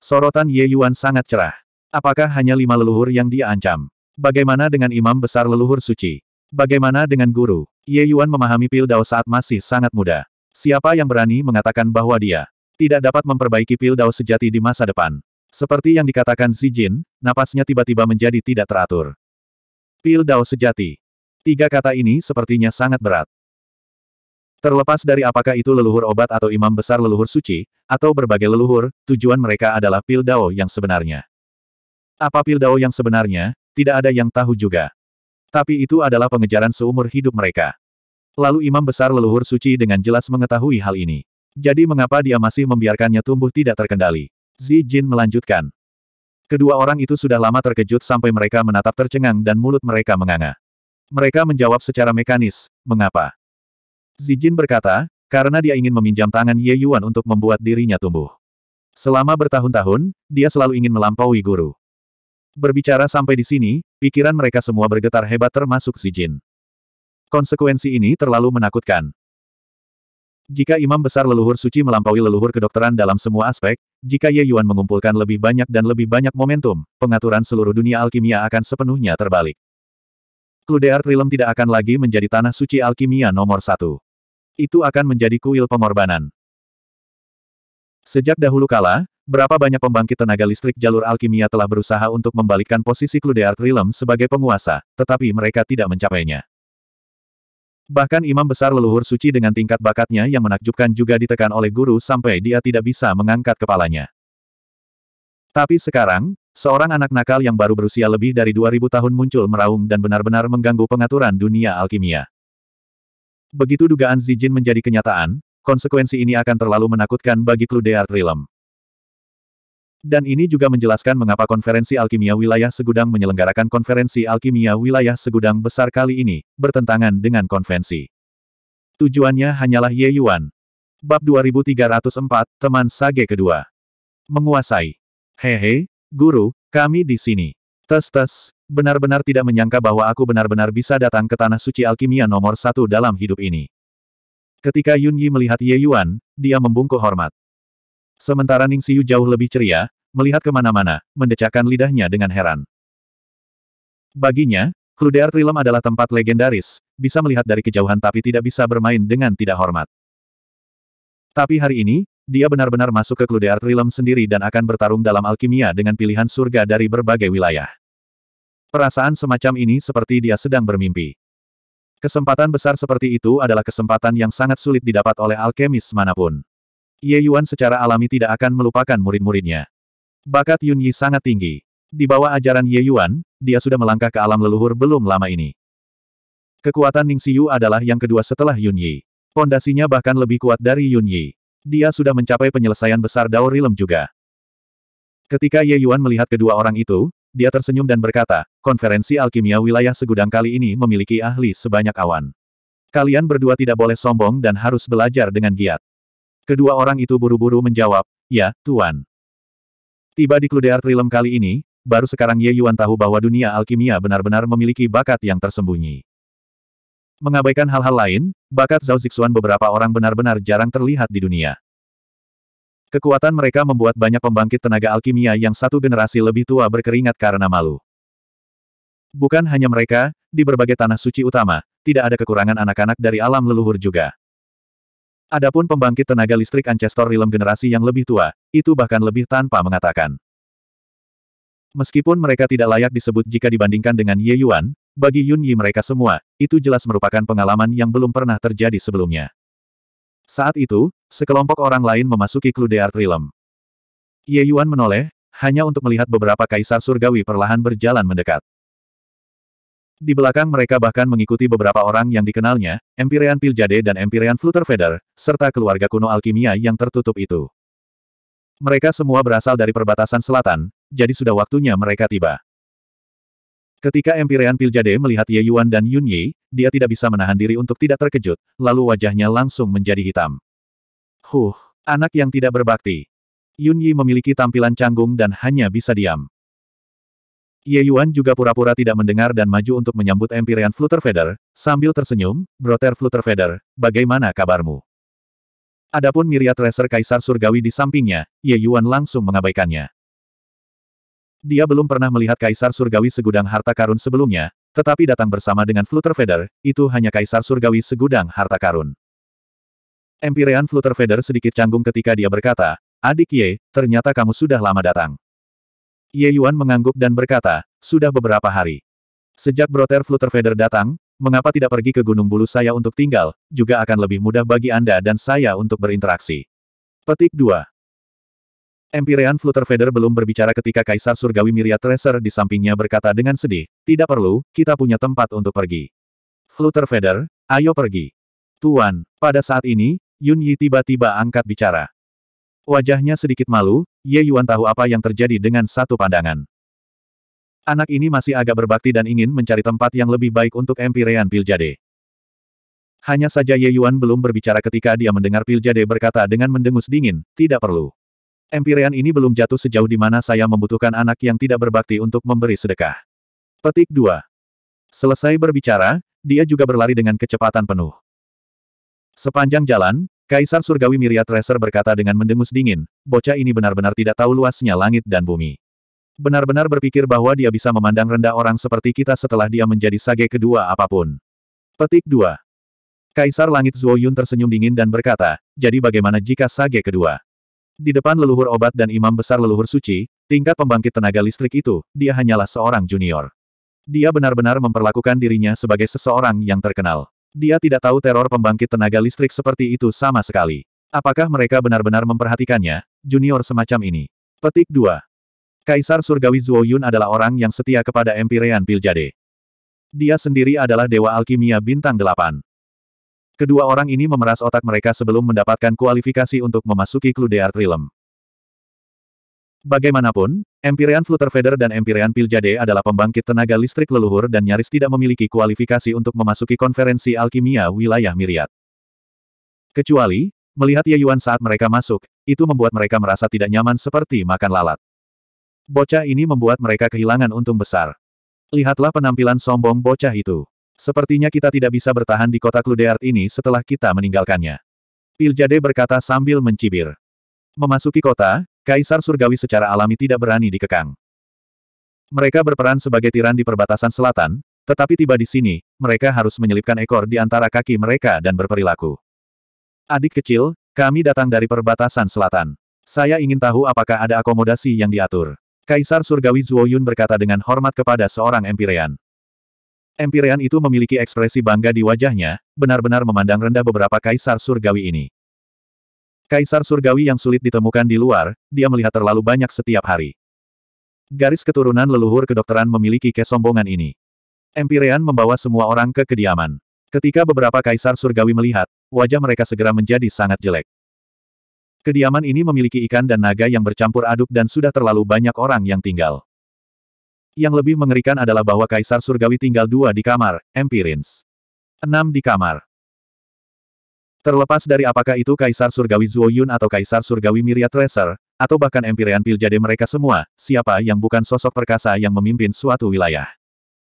Sorotan Ye Yuan sangat cerah. Apakah hanya lima leluhur yang dia ancam? Bagaimana dengan imam besar leluhur suci? Bagaimana dengan guru? Ye Yuan memahami Pil Dao saat masih sangat muda. Siapa yang berani mengatakan bahwa dia tidak dapat memperbaiki Pil Dao sejati di masa depan? Seperti yang dikatakan Xi Jin, napasnya tiba-tiba menjadi tidak teratur. Pil Dao sejati. Tiga kata ini sepertinya sangat berat. Terlepas dari apakah itu leluhur obat atau imam besar leluhur suci, atau berbagai leluhur, tujuan mereka adalah pil Dao yang sebenarnya. Apa pil Dao yang sebenarnya, tidak ada yang tahu juga. Tapi itu adalah pengejaran seumur hidup mereka. Lalu imam besar leluhur suci dengan jelas mengetahui hal ini. Jadi mengapa dia masih membiarkannya tumbuh tidak terkendali? Zi Jin melanjutkan. Kedua orang itu sudah lama terkejut sampai mereka menatap tercengang dan mulut mereka menganga. Mereka menjawab secara mekanis, mengapa? Zi Jin berkata, karena dia ingin meminjam tangan Ye Yuan untuk membuat dirinya tumbuh. Selama bertahun-tahun, dia selalu ingin melampaui guru. Berbicara sampai di sini, pikiran mereka semua bergetar hebat termasuk Zi Jin. Konsekuensi ini terlalu menakutkan. Jika imam besar leluhur suci melampaui leluhur kedokteran dalam semua aspek, jika Ye Yuan mengumpulkan lebih banyak dan lebih banyak momentum, pengaturan seluruh dunia alkimia akan sepenuhnya terbalik. Kludear Trilem tidak akan lagi menjadi tanah suci alkimia nomor satu. Itu akan menjadi kuil pengorbanan. Sejak dahulu kala, berapa banyak pembangkit tenaga listrik jalur alkimia telah berusaha untuk membalikkan posisi Kludear Trilem sebagai penguasa, tetapi mereka tidak mencapainya. Bahkan imam besar leluhur suci dengan tingkat bakatnya yang menakjubkan juga ditekan oleh guru sampai dia tidak bisa mengangkat kepalanya. Tapi sekarang, seorang anak nakal yang baru berusia lebih dari 2000 tahun muncul meraung dan benar-benar mengganggu pengaturan dunia alkimia. Begitu dugaan Zijin menjadi kenyataan, konsekuensi ini akan terlalu menakutkan bagi Kludear Realm. Dan ini juga menjelaskan mengapa konferensi alkimia wilayah Segudang menyelenggarakan konferensi alkimia wilayah Segudang besar kali ini, bertentangan dengan konvensi. Tujuannya hanyalah Ye Yuan. Bab 2304, Teman Sage Kedua. Menguasai. Hehe, guru, kami di sini. Tes-tes, benar-benar tidak menyangka bahwa aku benar-benar bisa datang ke Tanah Suci Alkimia nomor satu dalam hidup ini. Ketika Yun Yi melihat Ye Yuan, dia membungkuk hormat. Sementara Ning Siu jauh lebih ceria, melihat kemana-mana, mendecakkan lidahnya dengan heran. Baginya, Cluder Trilem adalah tempat legendaris, bisa melihat dari kejauhan tapi tidak bisa bermain dengan tidak hormat. Tapi hari ini, dia benar-benar masuk ke Cluder Trilem sendiri dan akan bertarung dalam alkimia dengan pilihan surga dari berbagai wilayah. Perasaan semacam ini seperti dia sedang bermimpi. Kesempatan besar seperti itu adalah kesempatan yang sangat sulit didapat oleh alkemis manapun. Ye Yuan secara alami tidak akan melupakan murid-muridnya. Bakat Yun Yi sangat tinggi. Di bawah ajaran Ye Yuan, dia sudah melangkah ke alam leluhur belum lama ini. Kekuatan Ning Xiu adalah yang kedua setelah Yun Yi. Pondasinya bahkan lebih kuat dari Yun Yi. Dia sudah mencapai penyelesaian besar Dao Rilem juga. Ketika Ye Yuan melihat kedua orang itu, dia tersenyum dan berkata, konferensi alkimia wilayah segudang kali ini memiliki ahli sebanyak awan. Kalian berdua tidak boleh sombong dan harus belajar dengan giat. Kedua orang itu buru-buru menjawab, ya, Tuan. Tiba di Kludear Trilem kali ini, baru sekarang Ye Yuan tahu bahwa dunia alkimia benar-benar memiliki bakat yang tersembunyi. Mengabaikan hal-hal lain, bakat Zhao Zixuan beberapa orang benar-benar jarang terlihat di dunia. Kekuatan mereka membuat banyak pembangkit tenaga alkimia yang satu generasi lebih tua berkeringat karena malu. Bukan hanya mereka, di berbagai tanah suci utama, tidak ada kekurangan anak-anak dari alam leluhur juga. Adapun pembangkit tenaga listrik Ancestor Realm generasi yang lebih tua, itu bahkan lebih tanpa mengatakan. Meskipun mereka tidak layak disebut jika dibandingkan dengan Ye Yuan, bagi Yun Yi mereka semua, itu jelas merupakan pengalaman yang belum pernah terjadi sebelumnya. Saat itu, sekelompok orang lain memasuki kluder Realm. Ye Yuan menoleh, hanya untuk melihat beberapa kaisar surgawi perlahan berjalan mendekat. Di belakang mereka bahkan mengikuti beberapa orang yang dikenalnya, Empyrean Piljade dan Empyrean Flutterfeder, serta keluarga kuno alkimia yang tertutup itu. Mereka semua berasal dari perbatasan selatan, jadi sudah waktunya mereka tiba. Ketika Empyrean Piljade melihat Ye Yuan dan Yun Yi, dia tidak bisa menahan diri untuk tidak terkejut, lalu wajahnya langsung menjadi hitam. Huh, anak yang tidak berbakti. Yun Yi memiliki tampilan canggung dan hanya bisa diam. Ye Yuan juga pura-pura tidak mendengar dan maju untuk menyambut Empyrean Flutterfeder, sambil tersenyum, Broter Flutterfeder, bagaimana kabarmu? Adapun Miriat Tracer Kaisar Surgawi di sampingnya, Ye Yuan langsung mengabaikannya. Dia belum pernah melihat Kaisar Surgawi segudang harta karun sebelumnya, tetapi datang bersama dengan Flutterfeder, itu hanya Kaisar Surgawi segudang harta karun. Empyrean Flutterfeder sedikit canggung ketika dia berkata, Adik Ye, ternyata kamu sudah lama datang. Ye Yuan mengangguk dan berkata, sudah beberapa hari. Sejak Broter Flutterfeder datang, mengapa tidak pergi ke Gunung Bulu saya untuk tinggal, juga akan lebih mudah bagi Anda dan saya untuk berinteraksi. Petik 2. Empirean Flutterfeder belum berbicara ketika Kaisar Surgawi Miria Tracer di sampingnya berkata dengan sedih, tidak perlu, kita punya tempat untuk pergi. Flutterfeder, ayo pergi. Tuan, pada saat ini, Yun Yi tiba-tiba angkat bicara. Wajahnya sedikit malu, Ye Yuan tahu apa yang terjadi dengan satu pandangan. Anak ini masih agak berbakti dan ingin mencari tempat yang lebih baik untuk Empirean Piljade. Hanya saja Ye Yuan belum berbicara ketika dia mendengar Piljade berkata dengan mendengus dingin, tidak perlu. Empirean ini belum jatuh sejauh di mana saya membutuhkan anak yang tidak berbakti untuk memberi sedekah. Petik 2. Selesai berbicara, dia juga berlari dengan kecepatan penuh. Sepanjang jalan, Kaisar Surgawi Miriat Reser berkata dengan mendengus dingin, bocah ini benar-benar tidak tahu luasnya langit dan bumi. Benar-benar berpikir bahwa dia bisa memandang rendah orang seperti kita setelah dia menjadi sage kedua apapun. Petik 2. Kaisar Langit Zuo Yun tersenyum dingin dan berkata, jadi bagaimana jika sage kedua? Di depan leluhur obat dan imam besar leluhur suci, tingkat pembangkit tenaga listrik itu, dia hanyalah seorang junior. Dia benar-benar memperlakukan dirinya sebagai seseorang yang terkenal. Dia tidak tahu teror pembangkit tenaga listrik seperti itu sama sekali. Apakah mereka benar-benar memperhatikannya, junior semacam ini? Petik 2. Kaisar Surgawi Zuoyun Yun adalah orang yang setia kepada Empirean Piljade. Dia sendiri adalah Dewa Alkimia Bintang 8. Kedua orang ini memeras otak mereka sebelum mendapatkan kualifikasi untuk memasuki Cludear Trilem. Bagaimanapun, Empyrean feather dan Empyrean Piljade adalah pembangkit tenaga listrik leluhur dan nyaris tidak memiliki kualifikasi untuk memasuki konferensi alkimia wilayah Miriat. Kecuali, melihat Yuan saat mereka masuk, itu membuat mereka merasa tidak nyaman seperti makan lalat. Bocah ini membuat mereka kehilangan untung besar. Lihatlah penampilan sombong bocah itu. Sepertinya kita tidak bisa bertahan di kota Kludeart ini setelah kita meninggalkannya. Piljade berkata sambil mencibir. Memasuki kota, Kaisar Surgawi secara alami tidak berani dikekang. Mereka berperan sebagai tiran di perbatasan selatan, tetapi tiba di sini, mereka harus menyelipkan ekor di antara kaki mereka dan berperilaku. Adik kecil, kami datang dari perbatasan selatan. Saya ingin tahu apakah ada akomodasi yang diatur. Kaisar Surgawi Zuoyun berkata dengan hormat kepada seorang Empirean. Empirean itu memiliki ekspresi bangga di wajahnya, benar-benar memandang rendah beberapa kaisar surgawi ini. Kaisar surgawi yang sulit ditemukan di luar, dia melihat terlalu banyak setiap hari. Garis keturunan leluhur kedokteran memiliki kesombongan ini. Empirean membawa semua orang ke kediaman. Ketika beberapa kaisar surgawi melihat, wajah mereka segera menjadi sangat jelek. Kediaman ini memiliki ikan dan naga yang bercampur aduk dan sudah terlalu banyak orang yang tinggal. Yang lebih mengerikan adalah bahwa Kaisar Surgawi tinggal dua di kamar, Empirins. Enam di kamar. Terlepas dari apakah itu Kaisar Surgawi Zuo Yun atau Kaisar Surgawi Myriad Tracer, atau bahkan Empyrean Piljade mereka semua, siapa yang bukan sosok perkasa yang memimpin suatu wilayah.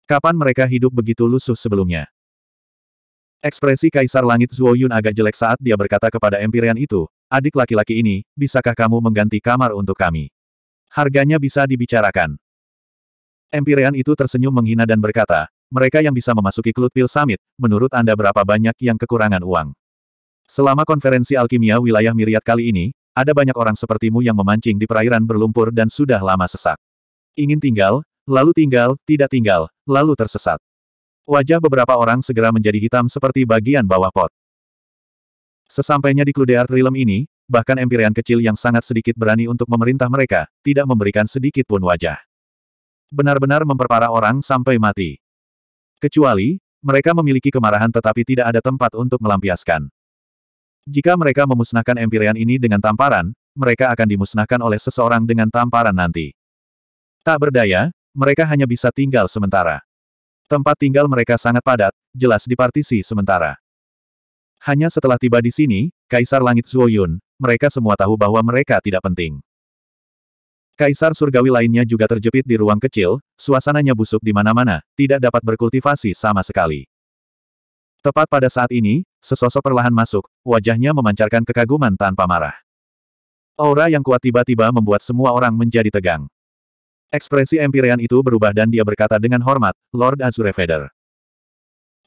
Kapan mereka hidup begitu lusuh sebelumnya? Ekspresi Kaisar Langit Zuo Yun agak jelek saat dia berkata kepada Empyrean itu, adik laki-laki ini, bisakah kamu mengganti kamar untuk kami? Harganya bisa dibicarakan. Empyrean itu tersenyum menghina dan berkata, mereka yang bisa memasuki Pil Summit, menurut Anda berapa banyak yang kekurangan uang? Selama konferensi alkimia wilayah Miriat kali ini, ada banyak orang sepertimu yang memancing di perairan berlumpur dan sudah lama sesak. Ingin tinggal, lalu tinggal, tidak tinggal, lalu tersesat. Wajah beberapa orang segera menjadi hitam seperti bagian bawah pot. Sesampainya di Cludeart Realm ini, bahkan empirian kecil yang sangat sedikit berani untuk memerintah mereka, tidak memberikan sedikit pun wajah. Benar-benar memperparah orang sampai mati. Kecuali, mereka memiliki kemarahan tetapi tidak ada tempat untuk melampiaskan. Jika mereka memusnahkan empirian ini dengan tamparan, mereka akan dimusnahkan oleh seseorang dengan tamparan nanti. Tak berdaya, mereka hanya bisa tinggal sementara. Tempat tinggal mereka sangat padat, jelas dipartisi sementara. Hanya setelah tiba di sini, Kaisar Langit Zuoyun, mereka semua tahu bahwa mereka tidak penting. Kaisar surgawi lainnya juga terjepit di ruang kecil, suasananya busuk di mana-mana, tidak dapat berkultivasi sama sekali. Tepat pada saat ini, sesosok perlahan masuk, wajahnya memancarkan kekaguman tanpa marah. Aura yang kuat tiba-tiba membuat semua orang menjadi tegang. Ekspresi Empyrean itu berubah dan dia berkata dengan hormat, Lord Azure Feather.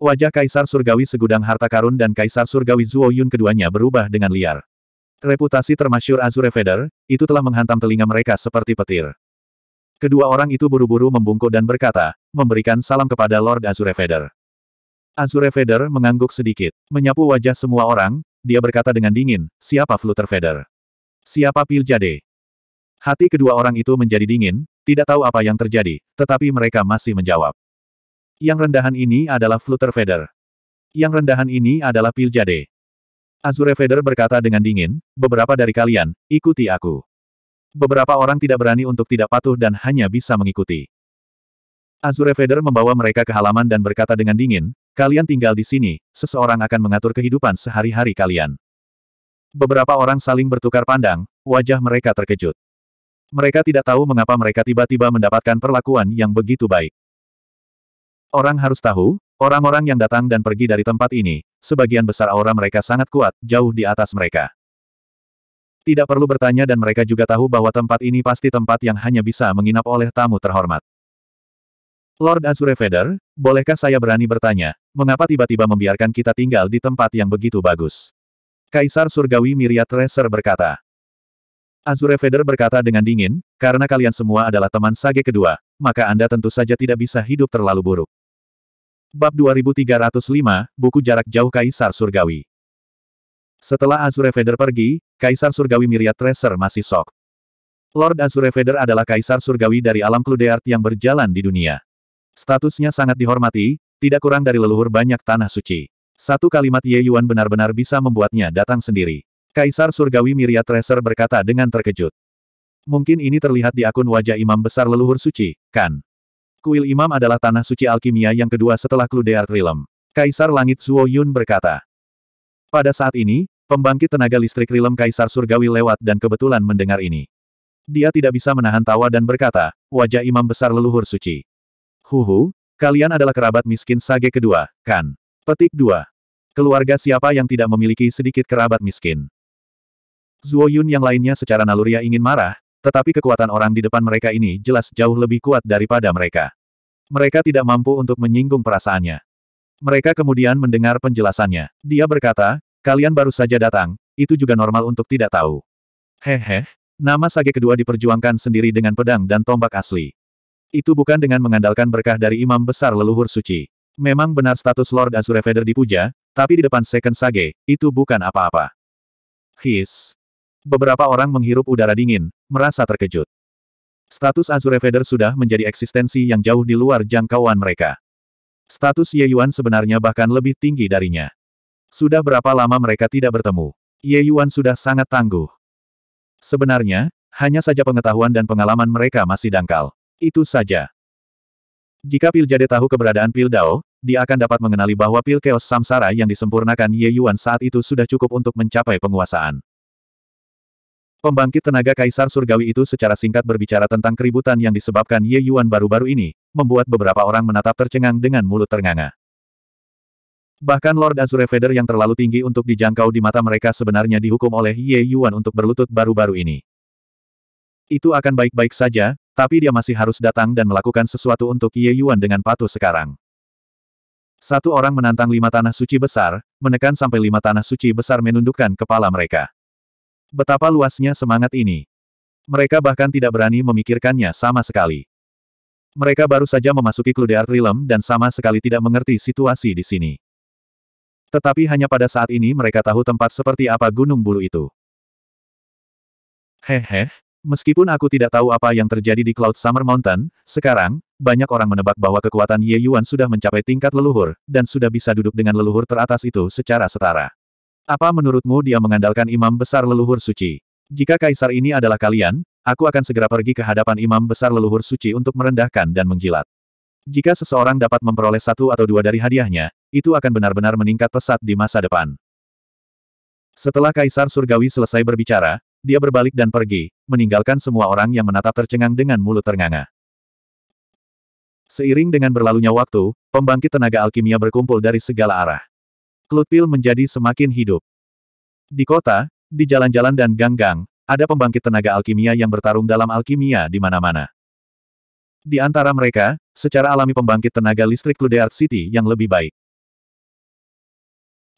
Wajah Kaisar Surgawi Segudang Harta Karun dan Kaisar Surgawi Zuo Yun keduanya berubah dengan liar. Reputasi termasyur Azure Feather, itu telah menghantam telinga mereka seperti petir. Kedua orang itu buru-buru membungkuk dan berkata, memberikan salam kepada Lord Azure Feather. Azure Feather mengangguk sedikit. Menyapu wajah semua orang, dia berkata dengan dingin, siapa Flutter Feather? Siapa Pil Jade?" Hati kedua orang itu menjadi dingin, tidak tahu apa yang terjadi, tetapi mereka masih menjawab. Yang rendahan ini adalah Flutter Feather. Yang rendahan ini adalah Pil Jade." Azure Feather berkata dengan dingin, beberapa dari kalian, ikuti aku. Beberapa orang tidak berani untuk tidak patuh dan hanya bisa mengikuti. Azure Feather membawa mereka ke halaman dan berkata dengan dingin, Kalian tinggal di sini, seseorang akan mengatur kehidupan sehari-hari kalian. Beberapa orang saling bertukar pandang, wajah mereka terkejut. Mereka tidak tahu mengapa mereka tiba-tiba mendapatkan perlakuan yang begitu baik. Orang harus tahu, orang-orang yang datang dan pergi dari tempat ini, sebagian besar aura mereka sangat kuat, jauh di atas mereka. Tidak perlu bertanya dan mereka juga tahu bahwa tempat ini pasti tempat yang hanya bisa menginap oleh tamu terhormat. Lord Azure Feather, bolehkah saya berani bertanya, mengapa tiba-tiba membiarkan kita tinggal di tempat yang begitu bagus? Kaisar Surgawi Miria Tracer berkata. Azure Feather berkata dengan dingin, karena kalian semua adalah teman sage kedua, maka Anda tentu saja tidak bisa hidup terlalu buruk. Bab 2305, Buku Jarak Jauh Kaisar Surgawi Setelah Azure Feather pergi, Kaisar Surgawi Miria Tracer masih sok. Lord Azure Feather adalah Kaisar Surgawi dari alam Kludeart yang berjalan di dunia. Statusnya sangat dihormati, tidak kurang dari leluhur banyak tanah suci. Satu kalimat Ye Yuan benar-benar bisa membuatnya datang sendiri. Kaisar Surgawi Miria Tracer berkata dengan terkejut. Mungkin ini terlihat di akun wajah imam besar leluhur suci, kan? Kuil imam adalah tanah suci alkimia yang kedua setelah Kludear Trilem. Kaisar Langit Zuo Yun berkata. Pada saat ini, pembangkit tenaga listrik Rilem Kaisar Surgawi lewat dan kebetulan mendengar ini. Dia tidak bisa menahan tawa dan berkata, wajah imam besar leluhur suci. Huhu, kalian adalah kerabat miskin sage kedua, kan? Petik dua. Keluarga siapa yang tidak memiliki sedikit kerabat miskin? Zuo Yun yang lainnya secara naluria ingin marah, tetapi kekuatan orang di depan mereka ini jelas jauh lebih kuat daripada mereka. Mereka tidak mampu untuk menyinggung perasaannya. Mereka kemudian mendengar penjelasannya. Dia berkata, kalian baru saja datang, itu juga normal untuk tidak tahu. Hehe, nama sage kedua diperjuangkan sendiri dengan pedang dan tombak asli. Itu bukan dengan mengandalkan berkah dari imam besar leluhur suci. Memang benar status Lord Azure Feather dipuja, tapi di depan Second Sage, itu bukan apa-apa. His. Beberapa orang menghirup udara dingin, merasa terkejut. Status Azure Feather sudah menjadi eksistensi yang jauh di luar jangkauan mereka. Status Ye Yuan sebenarnya bahkan lebih tinggi darinya. Sudah berapa lama mereka tidak bertemu? Ye Yuan sudah sangat tangguh. Sebenarnya, hanya saja pengetahuan dan pengalaman mereka masih dangkal. Itu saja. Jika Pil Piljade tahu keberadaan Pil Dao, dia akan dapat mengenali bahwa Pil Chaos Samsara yang disempurnakan Ye Yuan saat itu sudah cukup untuk mencapai penguasaan. Pembangkit tenaga Kaisar Surgawi itu secara singkat berbicara tentang keributan yang disebabkan Ye Yuan baru-baru ini, membuat beberapa orang menatap tercengang dengan mulut ternganga. Bahkan Lord Azure Feather yang terlalu tinggi untuk dijangkau di mata mereka sebenarnya dihukum oleh Ye Yuan untuk berlutut baru-baru ini. Itu akan baik-baik saja, tapi dia masih harus datang dan melakukan sesuatu untuk Ye Yuan dengan patuh sekarang. Satu orang menantang lima tanah suci besar, menekan sampai lima tanah suci besar menundukkan kepala mereka. Betapa luasnya semangat ini. Mereka bahkan tidak berani memikirkannya sama sekali. Mereka baru saja memasuki Clude Art Realm dan sama sekali tidak mengerti situasi di sini. Tetapi hanya pada saat ini mereka tahu tempat seperti apa gunung bulu itu. Hehe, Meskipun aku tidak tahu apa yang terjadi di Cloud Summer Mountain, sekarang, banyak orang menebak bahwa kekuatan Ye Yuan sudah mencapai tingkat leluhur, dan sudah bisa duduk dengan leluhur teratas itu secara setara. Apa menurutmu dia mengandalkan imam besar leluhur suci? Jika kaisar ini adalah kalian, aku akan segera pergi ke hadapan imam besar leluhur suci untuk merendahkan dan menjilat. Jika seseorang dapat memperoleh satu atau dua dari hadiahnya, itu akan benar-benar meningkat pesat di masa depan. Setelah Kaisar Surgawi selesai berbicara, dia berbalik dan pergi, meninggalkan semua orang yang menatap tercengang dengan mulut ternganga. Seiring dengan berlalunya waktu, pembangkit tenaga alkimia berkumpul dari segala arah. Klutpil menjadi semakin hidup. Di kota, di jalan-jalan dan gang-gang, ada pembangkit tenaga alkimia yang bertarung dalam alkimia di mana-mana. Di antara mereka, secara alami pembangkit tenaga listrik Ludeart City yang lebih baik.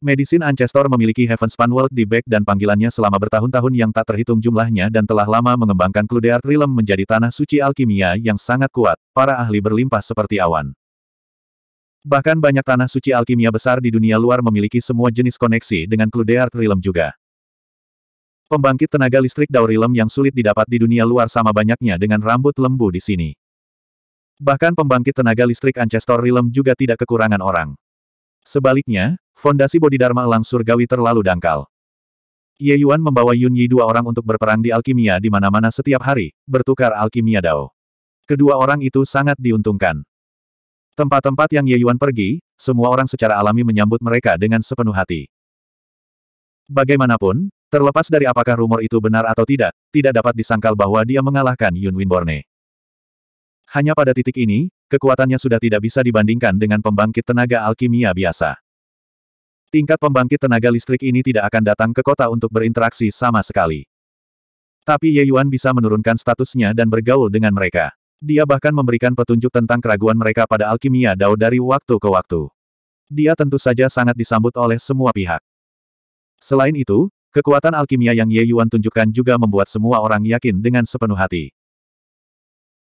Medisin Ancestor memiliki Heavenspan World di back dan panggilannya selama bertahun-tahun yang tak terhitung jumlahnya dan telah lama mengembangkan Cludeart Realm menjadi tanah suci alkimia yang sangat kuat, para ahli berlimpah seperti awan. Bahkan banyak tanah suci alkimia besar di dunia luar memiliki semua jenis koneksi dengan Cludeart Realm juga. Pembangkit tenaga listrik Daurilem yang sulit didapat di dunia luar sama banyaknya dengan rambut lembu di sini. Bahkan pembangkit tenaga listrik Ancestor Realm juga tidak kekurangan orang. Sebaliknya, Fondasi Bodhidharma elang surgawi terlalu dangkal. Ye Yuan membawa Yun Yi dua orang untuk berperang di alkimia di mana-mana setiap hari, bertukar alkimia dao. Kedua orang itu sangat diuntungkan. Tempat-tempat yang Ye Yuan pergi, semua orang secara alami menyambut mereka dengan sepenuh hati. Bagaimanapun, terlepas dari apakah rumor itu benar atau tidak, tidak dapat disangkal bahwa dia mengalahkan Yun Winborne. Hanya pada titik ini, kekuatannya sudah tidak bisa dibandingkan dengan pembangkit tenaga alkimia biasa tingkat pembangkit tenaga listrik ini tidak akan datang ke kota untuk berinteraksi sama sekali. Tapi Ye Yuan bisa menurunkan statusnya dan bergaul dengan mereka. Dia bahkan memberikan petunjuk tentang keraguan mereka pada alkimia Dao dari waktu ke waktu. Dia tentu saja sangat disambut oleh semua pihak. Selain itu, kekuatan alkimia yang Ye Yuan tunjukkan juga membuat semua orang yakin dengan sepenuh hati.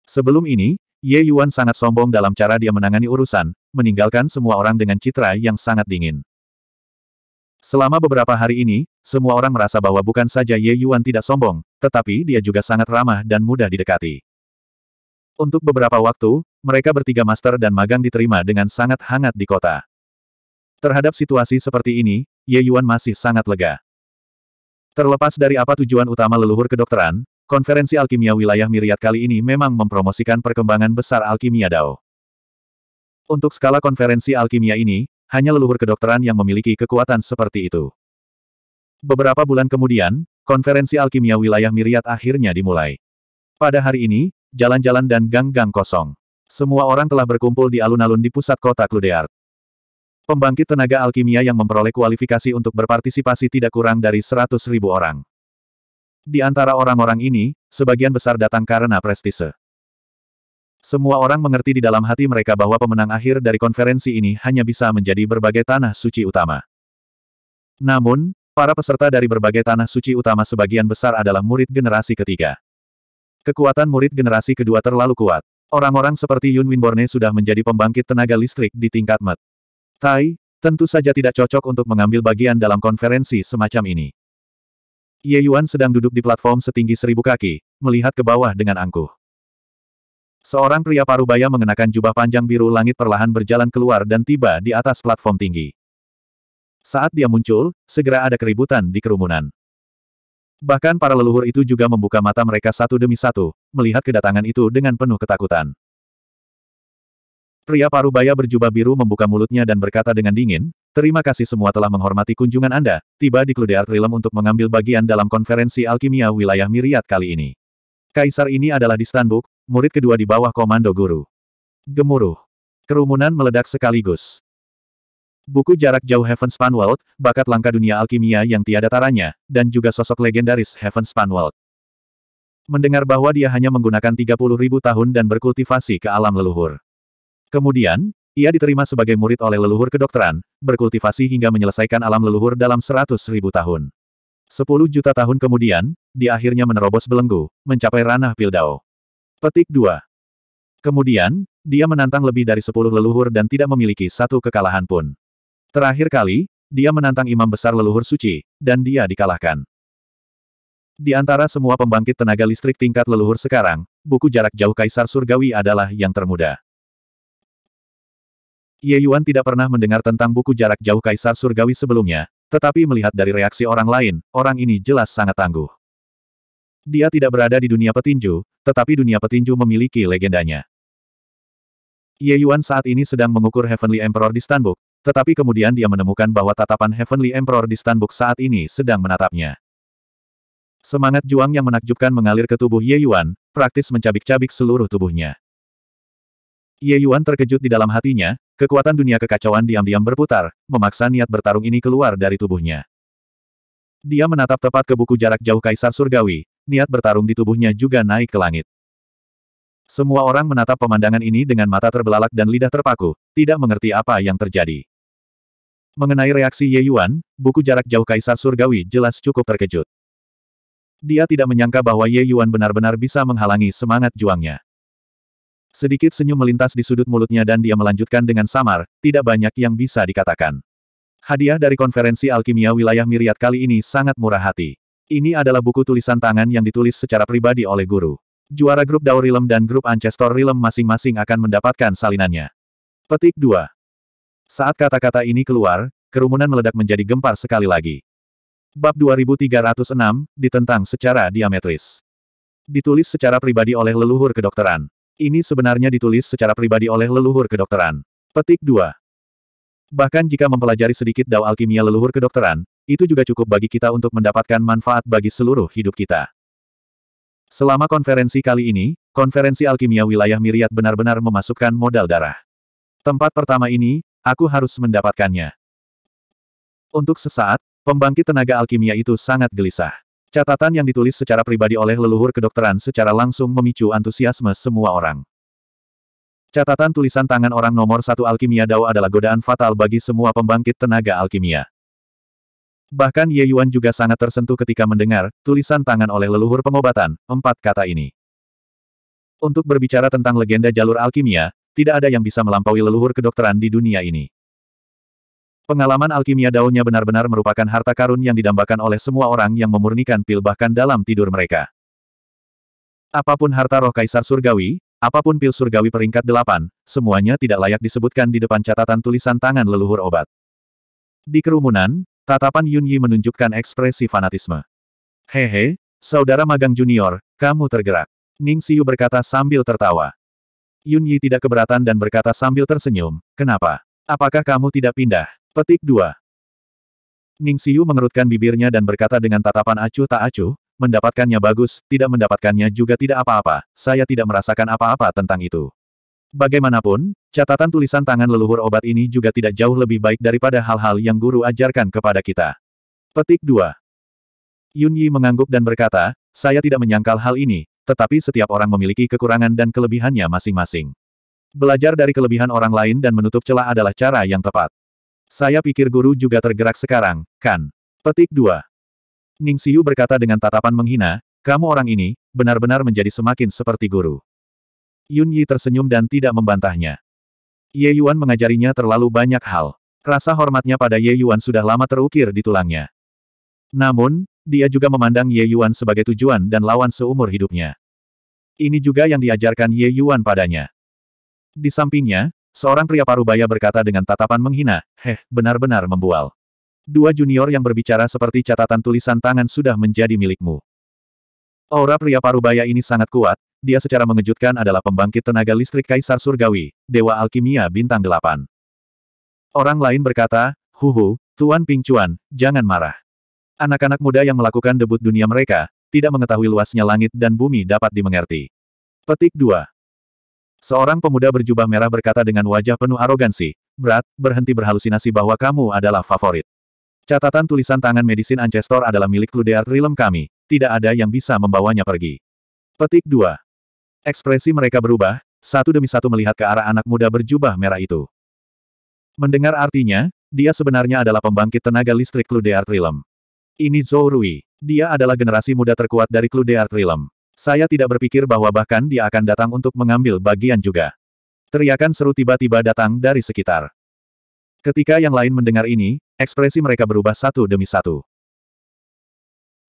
Sebelum ini, Ye Yuan sangat sombong dalam cara dia menangani urusan, meninggalkan semua orang dengan citra yang sangat dingin. Selama beberapa hari ini, semua orang merasa bahwa bukan saja Ye Yuan tidak sombong, tetapi dia juga sangat ramah dan mudah didekati. Untuk beberapa waktu, mereka bertiga master dan magang diterima dengan sangat hangat di kota. Terhadap situasi seperti ini, Ye Yuan masih sangat lega. Terlepas dari apa tujuan utama leluhur kedokteran, konferensi alkimia wilayah Miriat kali ini memang mempromosikan perkembangan besar alkimia Dao. Untuk skala konferensi alkimia ini, hanya leluhur kedokteran yang memiliki kekuatan seperti itu. Beberapa bulan kemudian, konferensi alkimia wilayah Miriat akhirnya dimulai. Pada hari ini, jalan-jalan dan gang-gang kosong. Semua orang telah berkumpul di alun-alun di pusat kota Kludeart. Pembangkit tenaga alkimia yang memperoleh kualifikasi untuk berpartisipasi tidak kurang dari 100.000 orang. Di antara orang-orang ini, sebagian besar datang karena prestise. Semua orang mengerti di dalam hati mereka bahwa pemenang akhir dari konferensi ini hanya bisa menjadi berbagai tanah suci utama. Namun, para peserta dari berbagai tanah suci utama sebagian besar adalah murid generasi ketiga. Kekuatan murid generasi kedua terlalu kuat. Orang-orang seperti Yun Winborne sudah menjadi pembangkit tenaga listrik di tingkat MET. Tai, tentu saja tidak cocok untuk mengambil bagian dalam konferensi semacam ini. Ye Yuan sedang duduk di platform setinggi seribu kaki, melihat ke bawah dengan angkuh. Seorang pria parubaya mengenakan jubah panjang biru langit perlahan berjalan keluar dan tiba di atas platform tinggi. Saat dia muncul, segera ada keributan di kerumunan. Bahkan para leluhur itu juga membuka mata mereka satu demi satu, melihat kedatangan itu dengan penuh ketakutan. Pria parubaya berjubah biru membuka mulutnya dan berkata dengan dingin, Terima kasih semua telah menghormati kunjungan Anda, tiba di Kludear Trilem untuk mengambil bagian dalam konferensi alkimia wilayah Miriat kali ini. Kaisar ini adalah di Stanbuk, murid kedua di bawah komando guru. Gemuruh. Kerumunan meledak sekaligus. Buku jarak jauh Heaven World, bakat langka dunia alkimia yang tiada taranya, dan juga sosok legendaris Heaven World. Mendengar bahwa dia hanya menggunakan ribu tahun dan berkultivasi ke alam leluhur. Kemudian, ia diterima sebagai murid oleh leluhur kedokteran, berkultivasi hingga menyelesaikan alam leluhur dalam ribu tahun. 10 juta tahun kemudian, dia akhirnya menerobos belenggu, mencapai ranah Pildao. Petik 2. Kemudian, dia menantang lebih dari sepuluh leluhur dan tidak memiliki satu kekalahan pun. Terakhir kali, dia menantang imam besar leluhur suci, dan dia dikalahkan. Di antara semua pembangkit tenaga listrik tingkat leluhur sekarang, buku jarak jauh Kaisar Surgawi adalah yang termuda. Ye Yuan tidak pernah mendengar tentang buku jarak jauh Kaisar Surgawi sebelumnya, tetapi melihat dari reaksi orang lain, orang ini jelas sangat tangguh. Dia tidak berada di dunia petinju, tetapi dunia petinju memiliki legendanya. Ye Yuan saat ini sedang mengukur Heavenly Emperor di Stanbuk, tetapi kemudian dia menemukan bahwa tatapan Heavenly Emperor di Stanbuk saat ini sedang menatapnya. Semangat juang yang menakjubkan mengalir ke tubuh Ye Yuan, praktis mencabik-cabik seluruh tubuhnya. Ye Yuan terkejut di dalam hatinya, kekuatan dunia kekacauan diam-diam berputar, memaksa niat bertarung ini keluar dari tubuhnya. Dia menatap tepat ke buku jarak jauh Kaisar Surgawi, niat bertarung di tubuhnya juga naik ke langit. Semua orang menatap pemandangan ini dengan mata terbelalak dan lidah terpaku, tidak mengerti apa yang terjadi. Mengenai reaksi Ye Yuan, buku jarak jauh Kaisar Surgawi jelas cukup terkejut. Dia tidak menyangka bahwa Ye Yuan benar-benar bisa menghalangi semangat juangnya. Sedikit senyum melintas di sudut mulutnya dan dia melanjutkan dengan samar, tidak banyak yang bisa dikatakan. Hadiah dari konferensi alkimia wilayah Miriat kali ini sangat murah hati. Ini adalah buku tulisan tangan yang ditulis secara pribadi oleh guru. Juara grup Daurilem dan grup Ancestor Rilem masing-masing akan mendapatkan salinannya. Petik 2. Saat kata-kata ini keluar, kerumunan meledak menjadi gempar sekali lagi. Bab 2306, ditentang secara diametris. Ditulis secara pribadi oleh leluhur kedokteran. Ini sebenarnya ditulis secara pribadi oleh leluhur kedokteran. Petik 2. Bahkan jika mempelajari sedikit dao alkimia leluhur kedokteran, itu juga cukup bagi kita untuk mendapatkan manfaat bagi seluruh hidup kita. Selama konferensi kali ini, konferensi alkimia wilayah Miriat benar-benar memasukkan modal darah. Tempat pertama ini, aku harus mendapatkannya. Untuk sesaat, pembangkit tenaga alkimia itu sangat gelisah. Catatan yang ditulis secara pribadi oleh leluhur kedokteran secara langsung memicu antusiasme semua orang. Catatan tulisan tangan orang nomor satu alkimia Dao adalah godaan fatal bagi semua pembangkit tenaga alkimia. Bahkan Ye Yuan juga sangat tersentuh ketika mendengar tulisan tangan oleh leluhur pengobatan, empat kata ini. Untuk berbicara tentang legenda jalur alkimia, tidak ada yang bisa melampaui leluhur kedokteran di dunia ini. Pengalaman alkimia daunnya benar-benar merupakan harta karun yang didambakan oleh semua orang yang memurnikan pil bahkan dalam tidur mereka. Apapun harta roh kaisar surgawi, apapun pil surgawi peringkat delapan, semuanya tidak layak disebutkan di depan catatan tulisan tangan leluhur obat. Di kerumunan, Tatapan Yun Yi menunjukkan ekspresi fanatisme. Hehe, saudara magang junior, kamu tergerak. Ning Xiu berkata sambil tertawa. Yun Yi tidak keberatan dan berkata sambil tersenyum, kenapa? Apakah kamu tidak pindah? Petik 2. Ning Xiu mengerutkan bibirnya dan berkata dengan tatapan acuh tak acuh, mendapatkannya bagus, tidak mendapatkannya juga tidak apa-apa, saya tidak merasakan apa-apa tentang itu. Bagaimanapun, catatan tulisan tangan leluhur obat ini juga tidak jauh lebih baik daripada hal-hal yang guru ajarkan kepada kita. Petik 2. Yun Yi mengangguk dan berkata, saya tidak menyangkal hal ini, tetapi setiap orang memiliki kekurangan dan kelebihannya masing-masing. Belajar dari kelebihan orang lain dan menutup celah adalah cara yang tepat. Saya pikir guru juga tergerak sekarang, kan? Petik 2. Ning Siu berkata dengan tatapan menghina, kamu orang ini, benar-benar menjadi semakin seperti guru. Yun Yi tersenyum dan tidak membantahnya. Ye Yuan mengajarinya terlalu banyak hal. Rasa hormatnya pada Ye Yuan sudah lama terukir di tulangnya. Namun, dia juga memandang Ye Yuan sebagai tujuan dan lawan seumur hidupnya. Ini juga yang diajarkan Ye Yuan padanya. Di sampingnya, seorang pria parubaya berkata dengan tatapan menghina, Heh, benar-benar membual. Dua junior yang berbicara seperti catatan tulisan tangan sudah menjadi milikmu. Aura pria parubaya ini sangat kuat, dia secara mengejutkan adalah pembangkit tenaga listrik Kaisar Surgawi, Dewa Alkimia Bintang Delapan. Orang lain berkata, Huhu, Tuan Ping Chuan, jangan marah. Anak-anak muda yang melakukan debut dunia mereka, tidak mengetahui luasnya langit dan bumi dapat dimengerti. Petik 2. Seorang pemuda berjubah merah berkata dengan wajah penuh arogansi, Berat, berhenti berhalusinasi bahwa kamu adalah favorit. Catatan tulisan tangan medisin Ancestor adalah milik Cludeart rilem kami, tidak ada yang bisa membawanya pergi. Petik 2. Ekspresi mereka berubah, satu demi satu melihat ke arah anak muda berjubah merah itu. Mendengar artinya, dia sebenarnya adalah pembangkit tenaga listrik Cludear Trilem. Ini Zhou Rui. Dia adalah generasi muda terkuat dari Cludear Trilem. Saya tidak berpikir bahwa bahkan dia akan datang untuk mengambil bagian juga. Teriakan seru tiba-tiba datang dari sekitar. Ketika yang lain mendengar ini, ekspresi mereka berubah satu demi satu.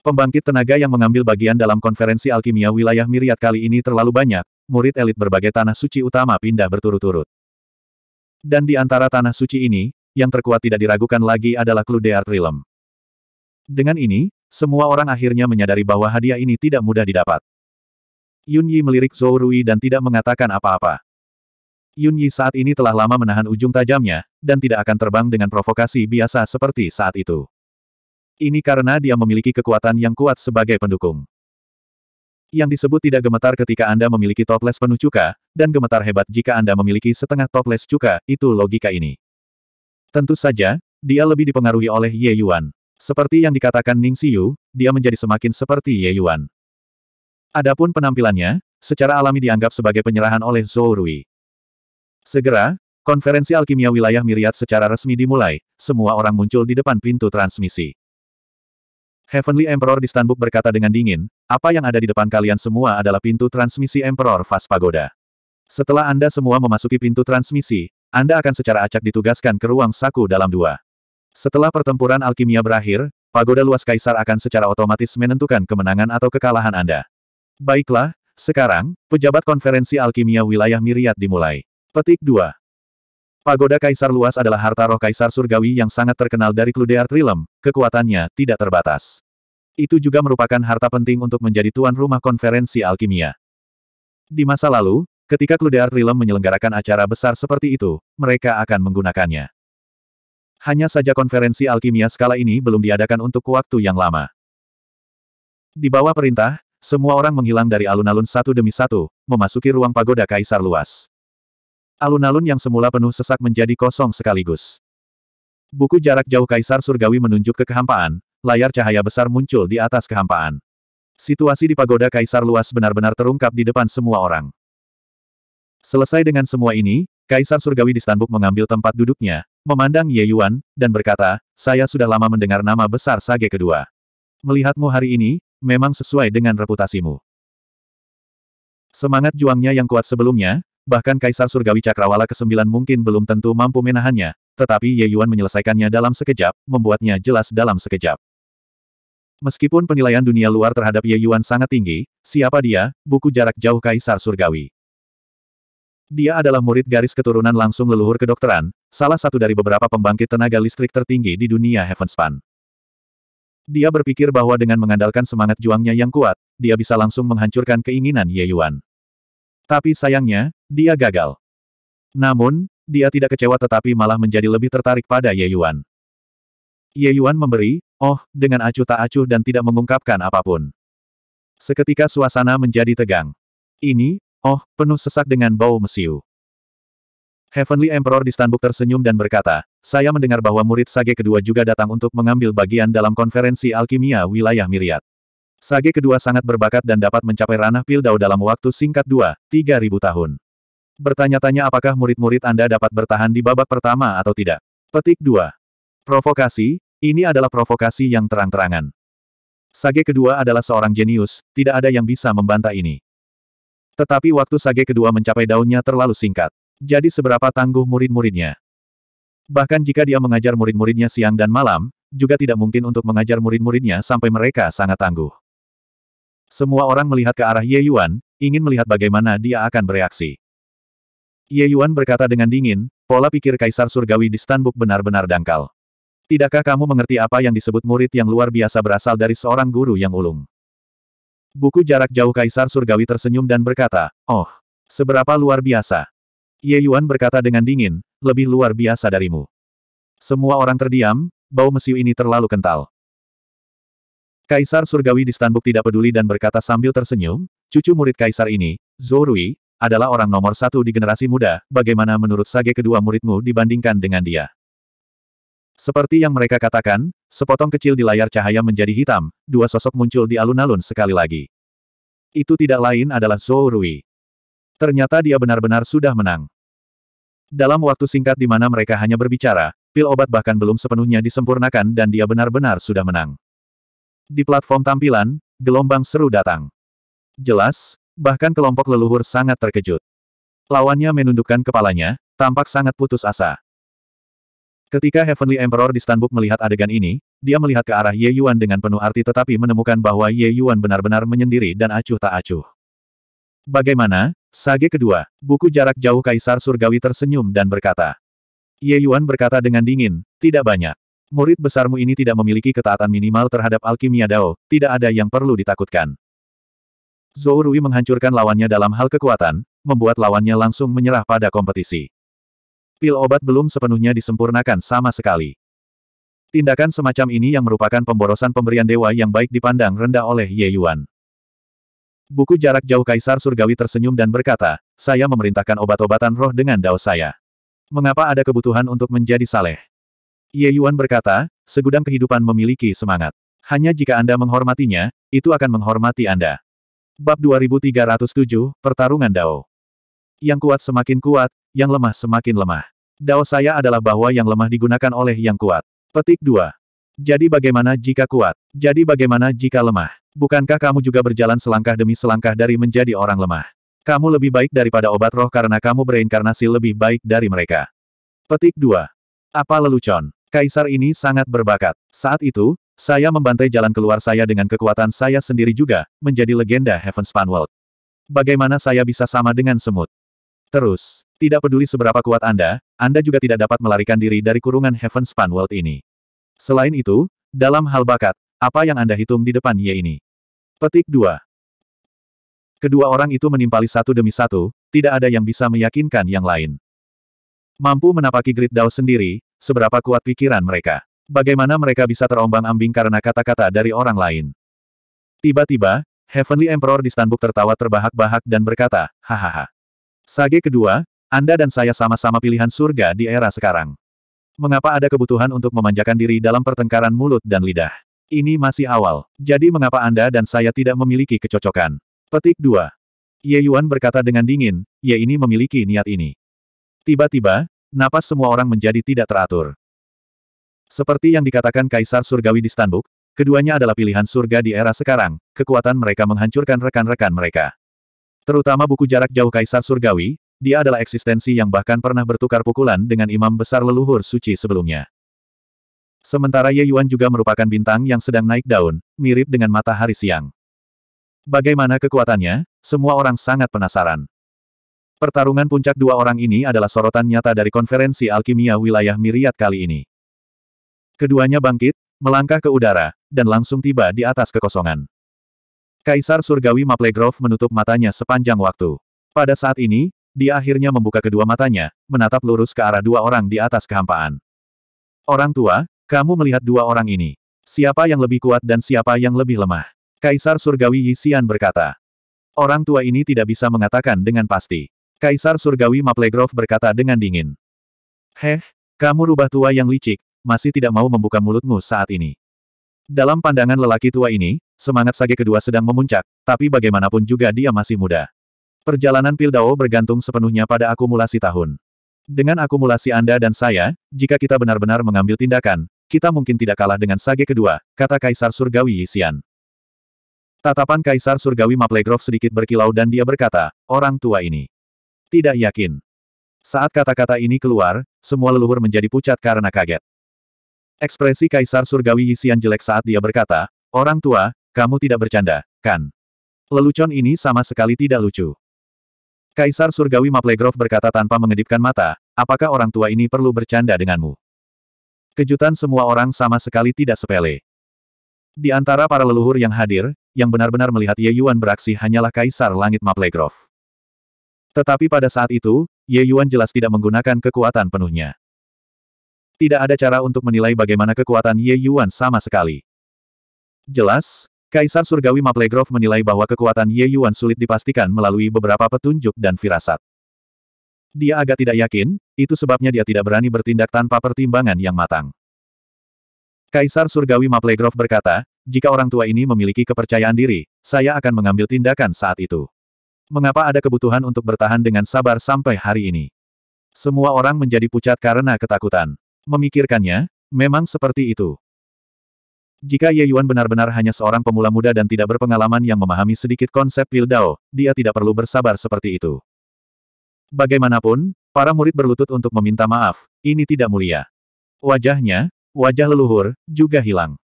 Pembangkit tenaga yang mengambil bagian dalam konferensi alkimia wilayah Miriat kali ini terlalu banyak, murid elit berbagai tanah suci utama pindah berturut-turut. Dan di antara tanah suci ini, yang terkuat tidak diragukan lagi adalah Cludeart Realm. Dengan ini, semua orang akhirnya menyadari bahwa hadiah ini tidak mudah didapat. Yun Yi melirik Zhou Rui dan tidak mengatakan apa-apa. Yun Yi saat ini telah lama menahan ujung tajamnya, dan tidak akan terbang dengan provokasi biasa seperti saat itu. Ini karena dia memiliki kekuatan yang kuat sebagai pendukung. Yang disebut tidak gemetar ketika Anda memiliki toples penuh cuka, dan gemetar hebat jika Anda memiliki setengah toples cuka, itu logika ini. Tentu saja, dia lebih dipengaruhi oleh Ye Yuan. Seperti yang dikatakan Ning Xiu, dia menjadi semakin seperti Ye Yuan. Adapun penampilannya, secara alami dianggap sebagai penyerahan oleh Zhou Rui. Segera, konferensi alkimia wilayah Miriat secara resmi dimulai, semua orang muncul di depan pintu transmisi. Heavenly Emperor di Stanbuk berkata dengan dingin, apa yang ada di depan kalian semua adalah pintu transmisi Emperor Fas Pagoda. Setelah Anda semua memasuki pintu transmisi, Anda akan secara acak ditugaskan ke ruang saku dalam dua. Setelah pertempuran alkimia berakhir, pagoda luas kaisar akan secara otomatis menentukan kemenangan atau kekalahan Anda. Baiklah, sekarang, pejabat konferensi alkimia wilayah Miriat dimulai. Petik 2. Pagoda Kaisar Luas adalah harta roh Kaisar Surgawi yang sangat terkenal dari Kludear Trilem, kekuatannya tidak terbatas. Itu juga merupakan harta penting untuk menjadi tuan rumah konferensi alkimia. Di masa lalu, ketika Kludear Trilem menyelenggarakan acara besar seperti itu, mereka akan menggunakannya. Hanya saja konferensi alkimia skala ini belum diadakan untuk waktu yang lama. Di bawah perintah, semua orang menghilang dari alun-alun satu demi satu, memasuki ruang pagoda kaisar luas. Alun-alun yang semula penuh sesak menjadi kosong sekaligus. Buku jarak jauh Kaisar Surgawi menunjuk ke kehampaan, layar cahaya besar muncul di atas kehampaan. Situasi di pagoda Kaisar luas benar-benar terungkap di depan semua orang. Selesai dengan semua ini, Kaisar Surgawi di Stanbuk mengambil tempat duduknya, memandang Ye Yuan, dan berkata, saya sudah lama mendengar nama besar Sage kedua. Melihatmu hari ini, memang sesuai dengan reputasimu. Semangat juangnya yang kuat sebelumnya, bahkan Kaisar Surgawi Cakrawala ke-9 mungkin belum tentu mampu menahannya, tetapi Ye Yuan menyelesaikannya dalam sekejap, membuatnya jelas dalam sekejap. Meskipun penilaian dunia luar terhadap Ye Yuan sangat tinggi, siapa dia, buku jarak jauh Kaisar Surgawi. Dia adalah murid garis keturunan langsung leluhur kedokteran, salah satu dari beberapa pembangkit tenaga listrik tertinggi di dunia Heavenspan. Dia berpikir bahwa dengan mengandalkan semangat juangnya yang kuat, dia bisa langsung menghancurkan keinginan Ye Yuan. Tapi sayangnya, dia gagal. Namun, dia tidak kecewa tetapi malah menjadi lebih tertarik pada Ye Yuan. Ye Yuan memberi, oh, dengan acuh tak acuh dan tidak mengungkapkan apapun. Seketika suasana menjadi tegang. Ini, oh, penuh sesak dengan bau mesiu. Heavenly Emperor di Stanbuk tersenyum dan berkata, saya mendengar bahwa murid Sage kedua juga datang untuk mengambil bagian dalam konferensi alkimia wilayah Miriat. Sage kedua sangat berbakat dan dapat mencapai ranah pil Pildau dalam waktu singkat 2 ribu tahun. Bertanya-tanya apakah murid-murid Anda dapat bertahan di babak pertama atau tidak. Petik 2. Provokasi, ini adalah provokasi yang terang-terangan. Sage kedua adalah seorang jenius, tidak ada yang bisa membantah ini. Tetapi waktu Sage kedua mencapai daunnya terlalu singkat. Jadi seberapa tangguh murid-muridnya. Bahkan jika dia mengajar murid-muridnya siang dan malam, juga tidak mungkin untuk mengajar murid-muridnya sampai mereka sangat tangguh. Semua orang melihat ke arah Ye Yuan, ingin melihat bagaimana dia akan bereaksi. Ye Yuan berkata dengan dingin, pola pikir Kaisar Surgawi di Stanbuk benar-benar dangkal. Tidakkah kamu mengerti apa yang disebut murid yang luar biasa berasal dari seorang guru yang ulung? Buku jarak jauh Kaisar Surgawi tersenyum dan berkata, Oh, seberapa luar biasa. Ye Yuan berkata dengan dingin, lebih luar biasa darimu. Semua orang terdiam, bau mesiu ini terlalu kental. Kaisar Surgawi di Stanbuk tidak peduli dan berkata sambil tersenyum, cucu murid kaisar ini, Zorui, adalah orang nomor satu di generasi muda, bagaimana menurut sage kedua muridmu dibandingkan dengan dia? Seperti yang mereka katakan, sepotong kecil di layar cahaya menjadi hitam, dua sosok muncul di alun-alun sekali lagi. Itu tidak lain adalah Zhou Ternyata dia benar-benar sudah menang. Dalam waktu singkat di mana mereka hanya berbicara, pil obat bahkan belum sepenuhnya disempurnakan dan dia benar-benar sudah menang. Di platform tampilan, gelombang seru datang. Jelas, bahkan kelompok leluhur sangat terkejut. Lawannya menundukkan kepalanya, tampak sangat putus asa. Ketika Heavenly Emperor di Stanbuk melihat adegan ini, dia melihat ke arah Ye Yuan dengan penuh arti tetapi menemukan bahwa Ye Yuan benar-benar menyendiri dan acuh tak acuh. Bagaimana? Sage kedua, buku jarak jauh Kaisar Surgawi tersenyum dan berkata. Ye Yuan berkata dengan dingin, tidak banyak. Murid besarmu ini tidak memiliki ketaatan minimal terhadap alkimia Dao, tidak ada yang perlu ditakutkan. Zhou Rui menghancurkan lawannya dalam hal kekuatan, membuat lawannya langsung menyerah pada kompetisi. Pil obat belum sepenuhnya disempurnakan sama sekali. Tindakan semacam ini yang merupakan pemborosan pemberian dewa yang baik dipandang rendah oleh Ye Yuan. Buku jarak jauh Kaisar Surgawi tersenyum dan berkata, saya memerintahkan obat-obatan roh dengan dao saya. Mengapa ada kebutuhan untuk menjadi saleh? Ye Yuan berkata, segudang kehidupan memiliki semangat. Hanya jika Anda menghormatinya, itu akan menghormati Anda. Bab 2307, Pertarungan Dao. Yang kuat semakin kuat, yang lemah semakin lemah. Dao saya adalah bahwa yang lemah digunakan oleh yang kuat. Petik 2. Jadi bagaimana jika kuat? Jadi bagaimana jika lemah? Bukankah kamu juga berjalan selangkah demi selangkah dari menjadi orang lemah? Kamu lebih baik daripada obat roh karena kamu bereinkarnasi lebih baik dari mereka. Petik 2. Apa lelucon? Kaisar ini sangat berbakat. Saat itu, saya membantai jalan keluar saya dengan kekuatan saya sendiri juga, menjadi legenda Heavenspan World. Bagaimana saya bisa sama dengan semut? Terus, tidak peduli seberapa kuat Anda, Anda juga tidak dapat melarikan diri dari kurungan Heavenspan World ini. Selain itu, dalam hal bakat, apa yang Anda hitung di depan Ye ini? Petik 2. Kedua orang itu menimpali satu demi satu, tidak ada yang bisa meyakinkan yang lain. Mampu menapaki Great Dao sendiri, Seberapa kuat pikiran mereka? Bagaimana mereka bisa terombang-ambing karena kata-kata dari orang lain? Tiba-tiba, Heavenly Emperor di Stanbuk tertawa terbahak-bahak dan berkata, Hahaha. Sage kedua, Anda dan saya sama-sama pilihan surga di era sekarang. Mengapa ada kebutuhan untuk memanjakan diri dalam pertengkaran mulut dan lidah? Ini masih awal, jadi mengapa Anda dan saya tidak memiliki kecocokan? Petik 2. Ye Yuan berkata dengan dingin, Ye ini memiliki niat ini. Tiba-tiba, Napas semua orang menjadi tidak teratur. Seperti yang dikatakan Kaisar Surgawi di Stanbuk, keduanya adalah pilihan surga di era sekarang, kekuatan mereka menghancurkan rekan-rekan mereka. Terutama buku jarak jauh Kaisar Surgawi, dia adalah eksistensi yang bahkan pernah bertukar pukulan dengan imam besar leluhur suci sebelumnya. Sementara Ye Yuan juga merupakan bintang yang sedang naik daun, mirip dengan matahari siang. Bagaimana kekuatannya? Semua orang sangat penasaran. Pertarungan puncak dua orang ini adalah sorotan nyata dari konferensi alkimia wilayah Miriat kali ini. Keduanya bangkit, melangkah ke udara, dan langsung tiba di atas kekosongan. Kaisar Surgawi Maplegrove menutup matanya sepanjang waktu. Pada saat ini, dia akhirnya membuka kedua matanya, menatap lurus ke arah dua orang di atas kehampaan. Orang tua, kamu melihat dua orang ini. Siapa yang lebih kuat dan siapa yang lebih lemah? Kaisar Surgawi Yisian berkata. Orang tua ini tidak bisa mengatakan dengan pasti. Kaisar Surgawi Maplegrove berkata dengan dingin. Heh, kamu rubah tua yang licik, masih tidak mau membuka mulutmu saat ini. Dalam pandangan lelaki tua ini, semangat sage kedua sedang memuncak, tapi bagaimanapun juga dia masih muda. Perjalanan Pildao bergantung sepenuhnya pada akumulasi tahun. Dengan akumulasi Anda dan saya, jika kita benar-benar mengambil tindakan, kita mungkin tidak kalah dengan Sage kedua, kata Kaisar Surgawi Yisian. Tatapan Kaisar Surgawi Maplegrove sedikit berkilau dan dia berkata, orang tua ini. Tidak yakin. Saat kata-kata ini keluar, semua leluhur menjadi pucat karena kaget. Ekspresi Kaisar Surgawi Yisian jelek saat dia berkata, Orang tua, kamu tidak bercanda, kan? Lelucon ini sama sekali tidak lucu. Kaisar Surgawi Maplegrove berkata tanpa mengedipkan mata, apakah orang tua ini perlu bercanda denganmu? Kejutan semua orang sama sekali tidak sepele. Di antara para leluhur yang hadir, yang benar-benar melihat Ye Yuan beraksi hanyalah Kaisar Langit Maplegrove. Tetapi pada saat itu, Ye Yuan jelas tidak menggunakan kekuatan penuhnya. Tidak ada cara untuk menilai bagaimana kekuatan Ye Yuan sama sekali. Jelas, Kaisar Surgawi Maplegrove menilai bahwa kekuatan Ye Yuan sulit dipastikan melalui beberapa petunjuk dan firasat. Dia agak tidak yakin, itu sebabnya dia tidak berani bertindak tanpa pertimbangan yang matang. Kaisar Surgawi Maplegrove berkata, jika orang tua ini memiliki kepercayaan diri, saya akan mengambil tindakan saat itu. Mengapa ada kebutuhan untuk bertahan dengan sabar sampai hari ini? Semua orang menjadi pucat karena ketakutan. Memikirkannya, memang seperti itu. Jika Ye Yuan benar-benar hanya seorang pemula muda dan tidak berpengalaman yang memahami sedikit konsep Pildao, dia tidak perlu bersabar seperti itu. Bagaimanapun, para murid berlutut untuk meminta maaf, ini tidak mulia. Wajahnya, wajah leluhur, juga hilang.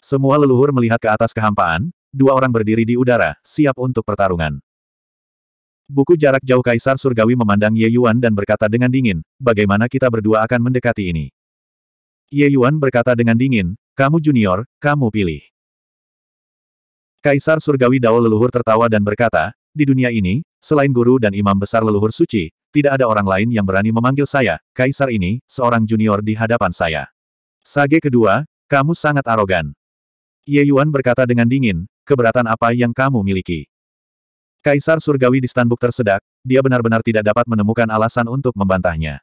Semua leluhur melihat ke atas kehampaan, dua orang berdiri di udara, siap untuk pertarungan. Buku jarak jauh Kaisar Surgawi memandang Ye Yuan dan berkata dengan dingin, bagaimana kita berdua akan mendekati ini? Ye Yuan berkata dengan dingin, kamu junior, kamu pilih. Kaisar Surgawi Dao leluhur tertawa dan berkata, di dunia ini, selain guru dan imam besar leluhur suci, tidak ada orang lain yang berani memanggil saya, Kaisar ini, seorang junior di hadapan saya. Sage kedua, kamu sangat arogan. Ye Yuan berkata dengan dingin, keberatan apa yang kamu miliki? Kaisar Surgawi di Stanbuk tersedak, dia benar-benar tidak dapat menemukan alasan untuk membantahnya.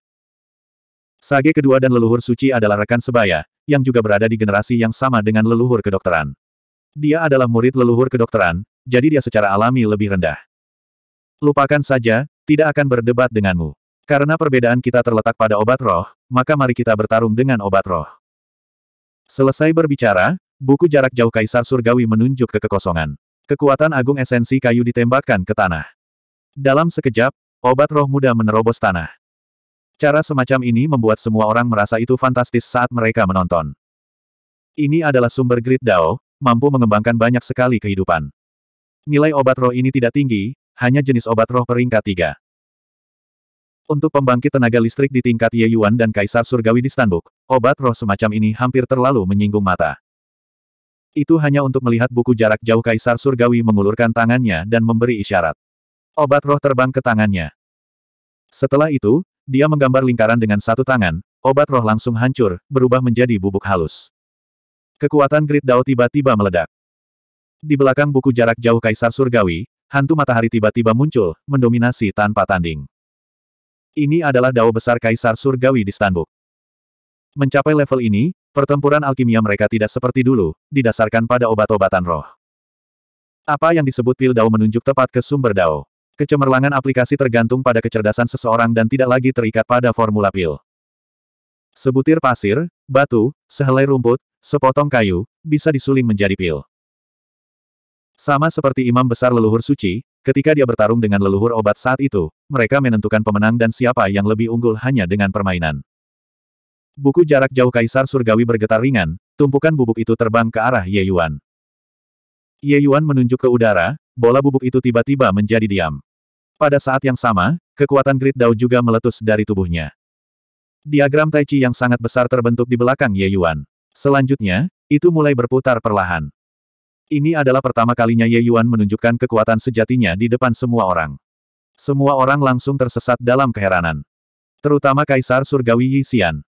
Sage kedua dan leluhur suci adalah rekan sebaya, yang juga berada di generasi yang sama dengan leluhur kedokteran. Dia adalah murid leluhur kedokteran, jadi dia secara alami lebih rendah. Lupakan saja, tidak akan berdebat denganmu. Karena perbedaan kita terletak pada obat roh, maka mari kita bertarung dengan obat roh. Selesai berbicara, buku jarak jauh Kaisar Surgawi menunjuk ke kekosongan. Kekuatan agung esensi kayu ditembakkan ke tanah. Dalam sekejap, obat roh muda menerobos tanah. Cara semacam ini membuat semua orang merasa itu fantastis saat mereka menonton. Ini adalah sumber grid Dao, mampu mengembangkan banyak sekali kehidupan. Nilai obat roh ini tidak tinggi, hanya jenis obat roh peringkat 3. Untuk pembangkit tenaga listrik di tingkat Ye Yuan dan Kaisar Surgawi di Stanbuk, obat roh semacam ini hampir terlalu menyinggung mata. Itu hanya untuk melihat buku jarak jauh Kaisar Surgawi mengulurkan tangannya dan memberi isyarat. Obat roh terbang ke tangannya. Setelah itu, dia menggambar lingkaran dengan satu tangan, obat roh langsung hancur, berubah menjadi bubuk halus. Kekuatan grid Dao tiba-tiba meledak. Di belakang buku jarak jauh Kaisar Surgawi, hantu matahari tiba-tiba muncul, mendominasi tanpa tanding. Ini adalah Dao besar Kaisar Surgawi di Stanbuk. Mencapai level ini, Pertempuran alkimia mereka tidak seperti dulu, didasarkan pada obat-obatan roh. Apa yang disebut pil dao menunjuk tepat ke sumber dao. Kecemerlangan aplikasi tergantung pada kecerdasan seseorang dan tidak lagi terikat pada formula pil. Sebutir pasir, batu, sehelai rumput, sepotong kayu, bisa disuling menjadi pil. Sama seperti imam besar leluhur suci, Ketika dia bertarung dengan leluhur obat saat itu, mereka menentukan pemenang dan siapa yang lebih unggul hanya dengan permainan. Buku jarak jauh Kaisar Surgawi bergetar ringan, tumpukan bubuk itu terbang ke arah Ye Yuan. Ye Yuan menunjuk ke udara, bola bubuk itu tiba-tiba menjadi diam. Pada saat yang sama, kekuatan Great Dao juga meletus dari tubuhnya. Diagram Tai Chi yang sangat besar terbentuk di belakang Ye Yuan. Selanjutnya, itu mulai berputar perlahan. Ini adalah pertama kalinya Ye Yuan menunjukkan kekuatan sejatinya di depan semua orang. Semua orang langsung tersesat dalam keheranan. Terutama Kaisar Surgawi Yi Xian.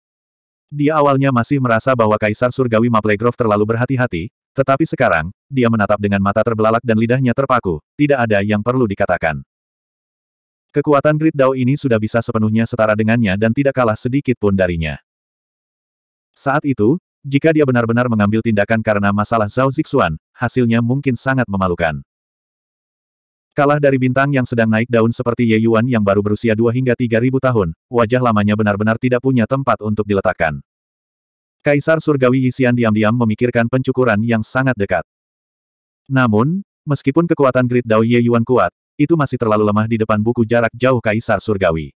Dia awalnya masih merasa bahwa Kaisar Surgawi Maplegrove terlalu berhati-hati, tetapi sekarang, dia menatap dengan mata terbelalak dan lidahnya terpaku, tidak ada yang perlu dikatakan. Kekuatan Great Dao ini sudah bisa sepenuhnya setara dengannya dan tidak kalah sedikit pun darinya. Saat itu, jika dia benar-benar mengambil tindakan karena masalah Zhao Zixuan, hasilnya mungkin sangat memalukan. Kalah dari bintang yang sedang naik daun seperti Ye Yuan yang baru berusia 2 hingga ribu tahun, wajah lamanya benar-benar tidak punya tempat untuk diletakkan. Kaisar Surgawi Yixian diam-diam memikirkan pencukuran yang sangat dekat. Namun, meskipun kekuatan Great Dao Ye Yuan kuat, itu masih terlalu lemah di depan buku jarak jauh Kaisar Surgawi.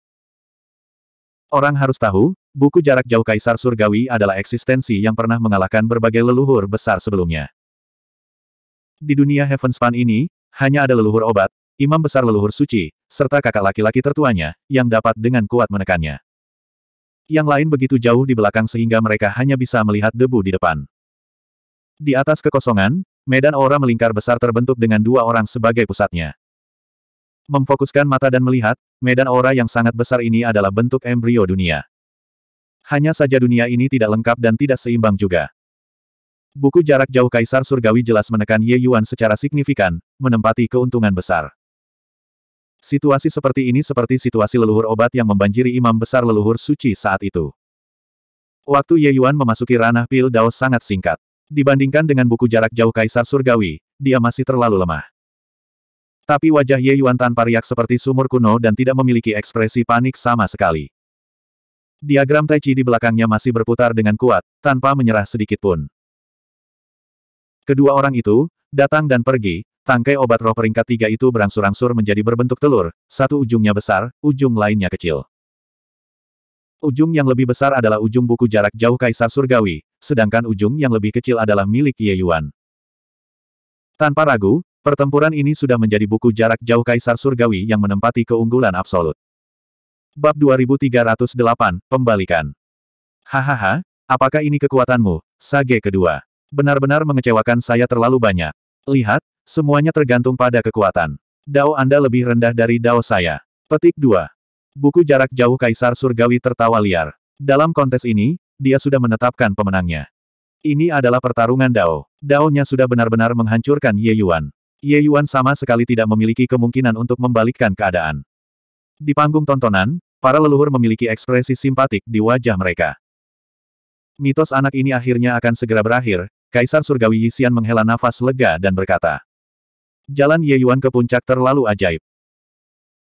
Orang harus tahu, buku jarak jauh Kaisar Surgawi adalah eksistensi yang pernah mengalahkan berbagai leluhur besar sebelumnya. Di dunia Heavenspan ini, hanya ada leluhur obat, imam besar leluhur suci, serta kakak laki-laki tertuanya, yang dapat dengan kuat menekannya. Yang lain begitu jauh di belakang sehingga mereka hanya bisa melihat debu di depan. Di atas kekosongan, medan aura melingkar besar terbentuk dengan dua orang sebagai pusatnya. Memfokuskan mata dan melihat, medan aura yang sangat besar ini adalah bentuk embrio dunia. Hanya saja dunia ini tidak lengkap dan tidak seimbang juga. Buku jarak jauh Kaisar Surgawi jelas menekan Ye Yuan secara signifikan, menempati keuntungan besar. Situasi seperti ini seperti situasi leluhur obat yang membanjiri imam besar leluhur suci saat itu. Waktu Ye Yuan memasuki ranah Pil Dao sangat singkat. Dibandingkan dengan buku jarak jauh Kaisar Surgawi, dia masih terlalu lemah. Tapi wajah Ye Yuan tanpa riak seperti sumur kuno dan tidak memiliki ekspresi panik sama sekali. Diagram Tai Chi di belakangnya masih berputar dengan kuat, tanpa menyerah sedikit pun. Kedua orang itu, datang dan pergi, tangkai obat roh peringkat tiga itu berangsur-angsur menjadi berbentuk telur, satu ujungnya besar, ujung lainnya kecil. Ujung yang lebih besar adalah ujung buku jarak jauh Kaisar Surgawi, sedangkan ujung yang lebih kecil adalah milik Ye Yuan. Tanpa ragu, pertempuran ini sudah menjadi buku jarak jauh Kaisar Surgawi yang menempati keunggulan absolut. Bab 2308, Pembalikan Hahaha, apakah ini kekuatanmu, Sage kedua? Benar-benar mengecewakan saya terlalu banyak. Lihat, semuanya tergantung pada kekuatan. Dao Anda lebih rendah dari Dao saya. Petik 2. Buku jarak jauh Kaisar Surgawi tertawa liar. Dalam kontes ini, dia sudah menetapkan pemenangnya. Ini adalah pertarungan Dao. Dao-nya sudah benar-benar menghancurkan Ye Yuan. Ye Yuan sama sekali tidak memiliki kemungkinan untuk membalikkan keadaan. Di panggung tontonan, para leluhur memiliki ekspresi simpatik di wajah mereka. Mitos anak ini akhirnya akan segera berakhir, Kaisar Surgawi Yixian menghela nafas lega dan berkata. Jalan Ye Yuan ke puncak terlalu ajaib.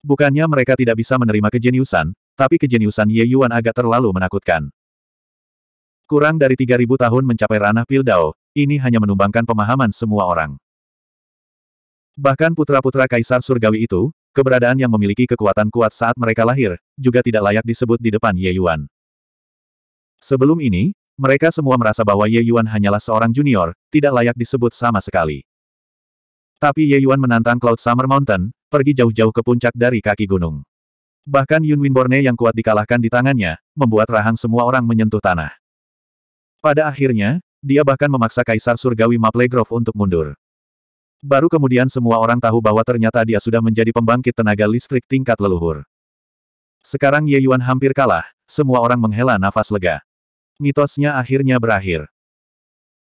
Bukannya mereka tidak bisa menerima kejeniusan, tapi kejeniusan Ye Yuan agak terlalu menakutkan. Kurang dari 3.000 tahun mencapai ranah Pildao, ini hanya menumbangkan pemahaman semua orang. Bahkan putra-putra Kaisar Surgawi itu, keberadaan yang memiliki kekuatan kuat saat mereka lahir, juga tidak layak disebut di depan Ye Yuan. Sebelum ini, mereka semua merasa bahwa Ye Yuan hanyalah seorang junior, tidak layak disebut sama sekali. Tapi Ye Yuan menantang Cloud Summer Mountain, pergi jauh-jauh ke puncak dari kaki gunung. Bahkan Yun Winborne yang kuat dikalahkan di tangannya, membuat rahang semua orang menyentuh tanah. Pada akhirnya, dia bahkan memaksa Kaisar Surgawi Maple Grove untuk mundur. Baru kemudian semua orang tahu bahwa ternyata dia sudah menjadi pembangkit tenaga listrik tingkat leluhur. Sekarang Ye Yuan hampir kalah, semua orang menghela nafas lega mitosnya akhirnya berakhir.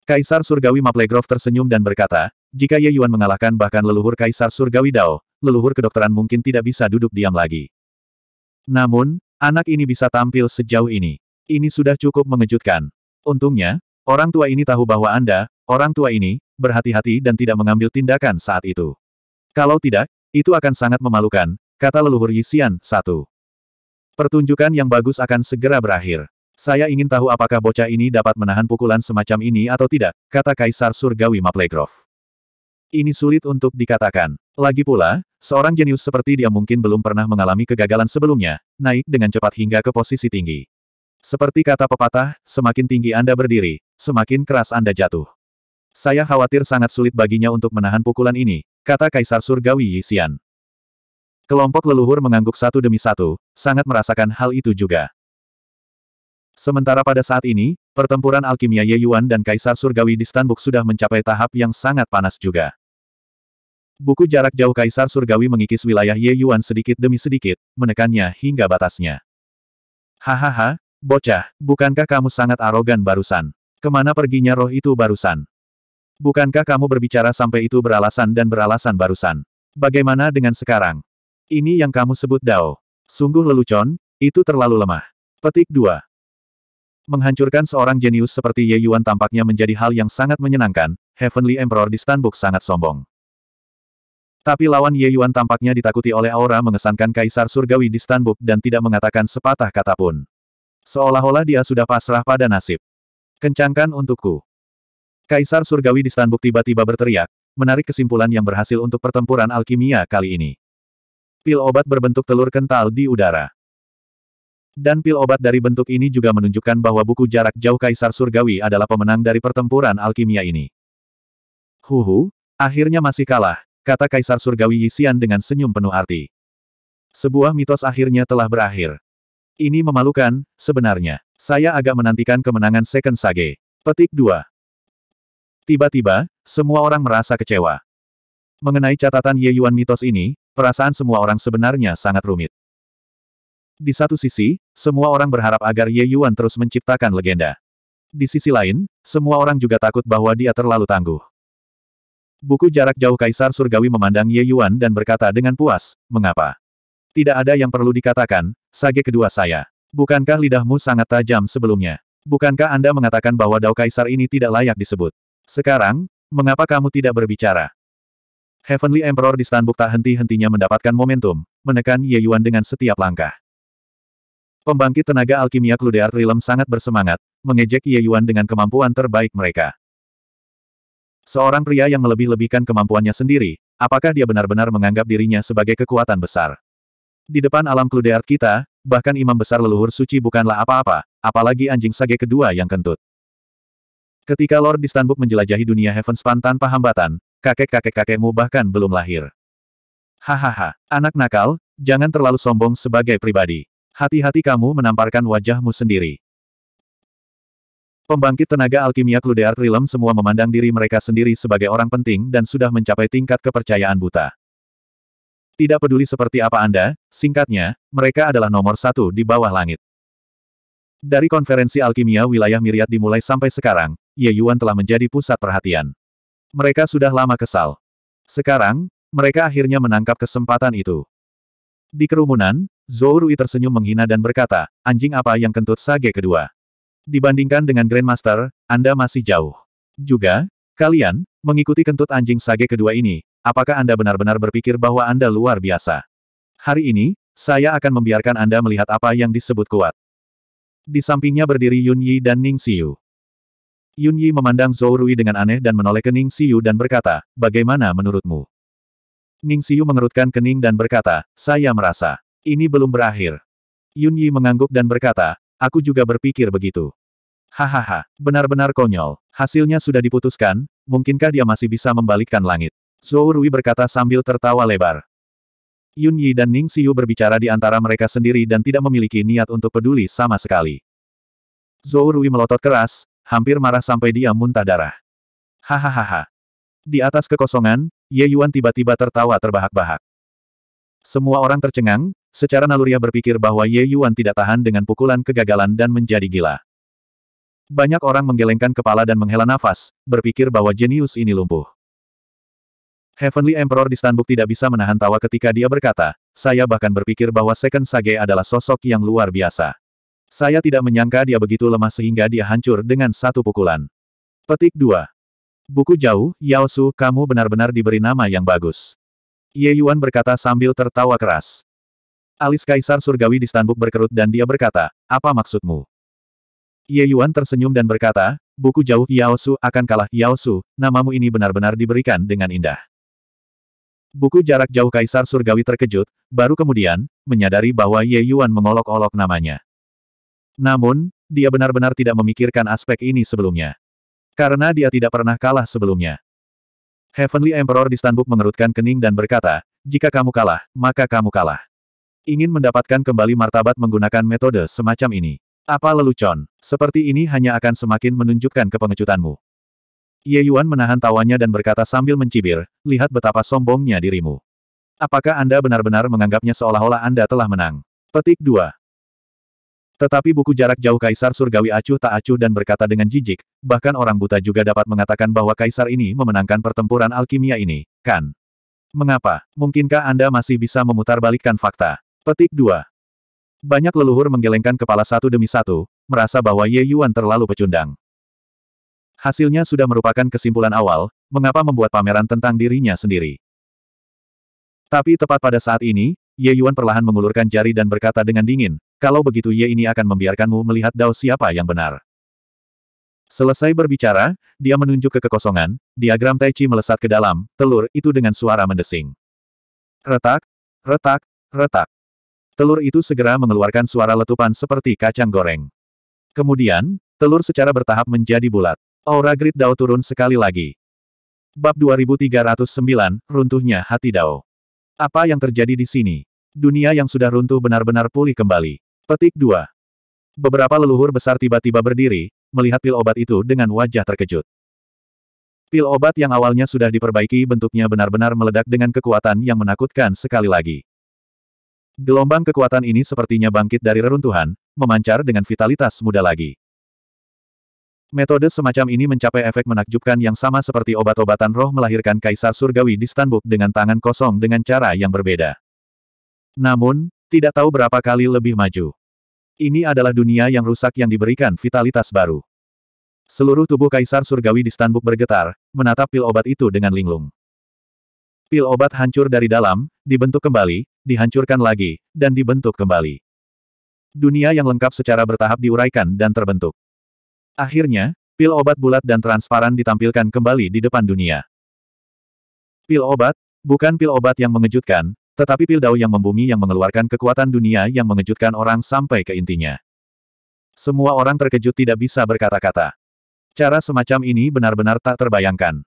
Kaisar Surgawi Maplegrove tersenyum dan berkata, jika Ye Yuan mengalahkan bahkan leluhur Kaisar Surgawi Dao, leluhur kedokteran mungkin tidak bisa duduk diam lagi. Namun, anak ini bisa tampil sejauh ini. Ini sudah cukup mengejutkan. Untungnya, orang tua ini tahu bahwa Anda, orang tua ini, berhati-hati dan tidak mengambil tindakan saat itu. Kalau tidak, itu akan sangat memalukan, kata leluhur Yixian, satu. Pertunjukan yang bagus akan segera berakhir. Saya ingin tahu apakah bocah ini dapat menahan pukulan semacam ini atau tidak, kata Kaisar Surgawi Maplegrove. Ini sulit untuk dikatakan. Lagi pula, seorang jenius seperti dia mungkin belum pernah mengalami kegagalan sebelumnya, naik dengan cepat hingga ke posisi tinggi. Seperti kata pepatah, semakin tinggi Anda berdiri, semakin keras Anda jatuh. Saya khawatir sangat sulit baginya untuk menahan pukulan ini, kata Kaisar Surgawi Yixian. Kelompok leluhur mengangguk satu demi satu, sangat merasakan hal itu juga. Sementara pada saat ini, pertempuran alkimia Ye Yuan dan Kaisar Surgawi di Stanbuk sudah mencapai tahap yang sangat panas juga. Buku jarak jauh Kaisar Surgawi mengikis wilayah Ye Yuan sedikit demi sedikit, menekannya hingga batasnya. Hahaha, bocah, bukankah kamu sangat arogan barusan? Kemana perginya roh itu barusan? Bukankah kamu berbicara sampai itu beralasan dan beralasan barusan? Bagaimana dengan sekarang? Ini yang kamu sebut dao. Sungguh lelucon, itu terlalu lemah. Petik 2. Menghancurkan seorang jenius seperti Ye Yuan tampaknya menjadi hal yang sangat menyenangkan, Heavenly Emperor di Stanbuk sangat sombong. Tapi lawan Ye Yuan tampaknya ditakuti oleh aura mengesankan Kaisar Surgawi di Stanbuk dan tidak mengatakan sepatah kata pun. Seolah-olah dia sudah pasrah pada nasib. Kencangkan untukku. Kaisar Surgawi di Stanbuk tiba-tiba berteriak, menarik kesimpulan yang berhasil untuk pertempuran alkimia kali ini. Pil obat berbentuk telur kental di udara. Dan pil obat dari bentuk ini juga menunjukkan bahwa buku jarak jauh Kaisar Surgawi adalah pemenang dari pertempuran alkimia ini. Huhu, akhirnya masih kalah, kata Kaisar Surgawi Yixian dengan senyum penuh arti. Sebuah mitos akhirnya telah berakhir. Ini memalukan, sebenarnya. Saya agak menantikan kemenangan Second Sage. Petik 2. Tiba-tiba, semua orang merasa kecewa. Mengenai catatan Ye Yuan mitos ini, perasaan semua orang sebenarnya sangat rumit. Di satu sisi, semua orang berharap agar Ye Yuan terus menciptakan legenda. Di sisi lain, semua orang juga takut bahwa dia terlalu tangguh. Buku jarak jauh Kaisar Surgawi memandang Ye Yuan dan berkata dengan puas, mengapa? Tidak ada yang perlu dikatakan, sage kedua saya. Bukankah lidahmu sangat tajam sebelumnya? Bukankah Anda mengatakan bahwa Dao Kaisar ini tidak layak disebut? Sekarang, mengapa kamu tidak berbicara? Heavenly Emperor di Stanbuk tak henti-hentinya mendapatkan momentum, menekan Ye Yuan dengan setiap langkah. Pembangkit tenaga alkimia Cludear Realm sangat bersemangat, mengejek Ye Yuan dengan kemampuan terbaik mereka. Seorang pria yang melebih-lebihkan kemampuannya sendiri, apakah dia benar-benar menganggap dirinya sebagai kekuatan besar? Di depan alam Cludear kita, bahkan imam besar leluhur suci bukanlah apa-apa, apalagi anjing sage kedua yang kentut. Ketika Lord Distanbuk menjelajahi dunia Heavenspan tanpa hambatan, kakek-kakek-kakekmu bahkan belum lahir. Hahaha, anak nakal, jangan terlalu sombong sebagai pribadi. Hati-hati kamu menamparkan wajahmu sendiri. Pembangkit tenaga alkimia Cludear Trilem semua memandang diri mereka sendiri sebagai orang penting dan sudah mencapai tingkat kepercayaan buta. Tidak peduli seperti apa Anda, singkatnya, mereka adalah nomor satu di bawah langit. Dari konferensi alkimia wilayah Miriat dimulai sampai sekarang, Ye Yuan telah menjadi pusat perhatian. Mereka sudah lama kesal. Sekarang, mereka akhirnya menangkap kesempatan itu. Di kerumunan, Zhou Rui tersenyum menghina dan berkata, anjing apa yang kentut sage kedua. Dibandingkan dengan Grandmaster, Anda masih jauh. Juga, kalian, mengikuti kentut anjing sage kedua ini, apakah Anda benar-benar berpikir bahwa Anda luar biasa? Hari ini, saya akan membiarkan Anda melihat apa yang disebut kuat. Di sampingnya berdiri Yun Yi dan Ning Xiu. Yun Yi memandang Zhou Rui dengan aneh dan menoleh ke Ning Xiu dan berkata, bagaimana menurutmu? Ning Xiu mengerutkan kening dan berkata, saya merasa, ini belum berakhir. Yun Yi mengangguk dan berkata, aku juga berpikir begitu. Hahaha, benar-benar konyol. Hasilnya sudah diputuskan, mungkinkah dia masih bisa membalikkan langit? Zhou Rui berkata sambil tertawa lebar. Yun Yi dan Ning Xiu berbicara di antara mereka sendiri dan tidak memiliki niat untuk peduli sama sekali. Zhou Rui melotot keras, hampir marah sampai dia muntah darah. Hahaha. Di atas kekosongan, Ye Yuan tiba-tiba tertawa terbahak-bahak. Semua orang tercengang, secara naluriah berpikir bahwa Ye Yuan tidak tahan dengan pukulan kegagalan dan menjadi gila. Banyak orang menggelengkan kepala dan menghela nafas, berpikir bahwa jenius ini lumpuh. Heavenly Emperor di Stanbuk tidak bisa menahan tawa ketika dia berkata, saya bahkan berpikir bahwa Second Sage adalah sosok yang luar biasa. Saya tidak menyangka dia begitu lemah sehingga dia hancur dengan satu pukulan. Petik 2. Buku jauh, Yao Su, kamu benar-benar diberi nama yang bagus. Ye Yuan berkata sambil tertawa keras. Alis Kaisar Surgawi di Stanbuk berkerut dan dia berkata, apa maksudmu? Ye Yuan tersenyum dan berkata, buku jauh Yao Su akan kalah Yao Su, namamu ini benar-benar diberikan dengan indah. Buku jarak jauh Kaisar Surgawi terkejut, baru kemudian, menyadari bahwa Ye Yuan mengolok-olok namanya. Namun, dia benar-benar tidak memikirkan aspek ini sebelumnya. Karena dia tidak pernah kalah sebelumnya. Heavenly Emperor di Stanbuk mengerutkan kening dan berkata, jika kamu kalah, maka kamu kalah. Ingin mendapatkan kembali martabat menggunakan metode semacam ini. Apa lelucon, seperti ini hanya akan semakin menunjukkan kepengecutanmu. Ye Yuan menahan tawanya dan berkata sambil mencibir, lihat betapa sombongnya dirimu. Apakah Anda benar-benar menganggapnya seolah-olah Anda telah menang? Petik 2. Tetapi buku jarak jauh Kaisar Surgawi acuh tak acuh dan berkata dengan jijik, bahkan orang buta juga dapat mengatakan bahwa Kaisar ini memenangkan pertempuran alkimia ini, kan? Mengapa? Mungkinkah Anda masih bisa memutarbalikkan fakta? Petik 2. Banyak leluhur menggelengkan kepala satu demi satu, merasa bahwa Ye Yuan terlalu pecundang. Hasilnya sudah merupakan kesimpulan awal, mengapa membuat pameran tentang dirinya sendiri. Tapi tepat pada saat ini, Ye Yuan perlahan mengulurkan jari dan berkata dengan dingin, kalau begitu Ye ini akan membiarkanmu melihat Dao siapa yang benar. Selesai berbicara, dia menunjuk ke kekosongan, diagram Tai Chi melesat ke dalam, telur itu dengan suara mendesing. Retak, retak, retak. Telur itu segera mengeluarkan suara letupan seperti kacang goreng. Kemudian, telur secara bertahap menjadi bulat. Aura grid Dao turun sekali lagi. Bab 2309, Runtuhnya Hati Dao. Apa yang terjadi di sini? Dunia yang sudah runtuh benar-benar pulih kembali. Petik 2. Beberapa leluhur besar tiba-tiba berdiri, melihat pil obat itu dengan wajah terkejut. Pil obat yang awalnya sudah diperbaiki bentuknya benar-benar meledak dengan kekuatan yang menakutkan sekali lagi. Gelombang kekuatan ini sepertinya bangkit dari reruntuhan, memancar dengan vitalitas muda lagi. Metode semacam ini mencapai efek menakjubkan yang sama seperti obat-obatan roh melahirkan kaisar surgawi di Stanbuk dengan tangan kosong dengan cara yang berbeda. Namun, tidak tahu berapa kali lebih maju. Ini adalah dunia yang rusak yang diberikan vitalitas baru. Seluruh tubuh Kaisar Surgawi di Stanbuk bergetar, menatap pil obat itu dengan linglung. Pil obat hancur dari dalam, dibentuk kembali, dihancurkan lagi, dan dibentuk kembali. Dunia yang lengkap secara bertahap diuraikan dan terbentuk. Akhirnya, Pil obat bulat dan transparan ditampilkan kembali di depan dunia. Pil obat, bukan pil obat yang mengejutkan, tetapi Pildau yang membumi yang mengeluarkan kekuatan dunia yang mengejutkan orang sampai ke intinya. Semua orang terkejut tidak bisa berkata-kata. Cara semacam ini benar-benar tak terbayangkan.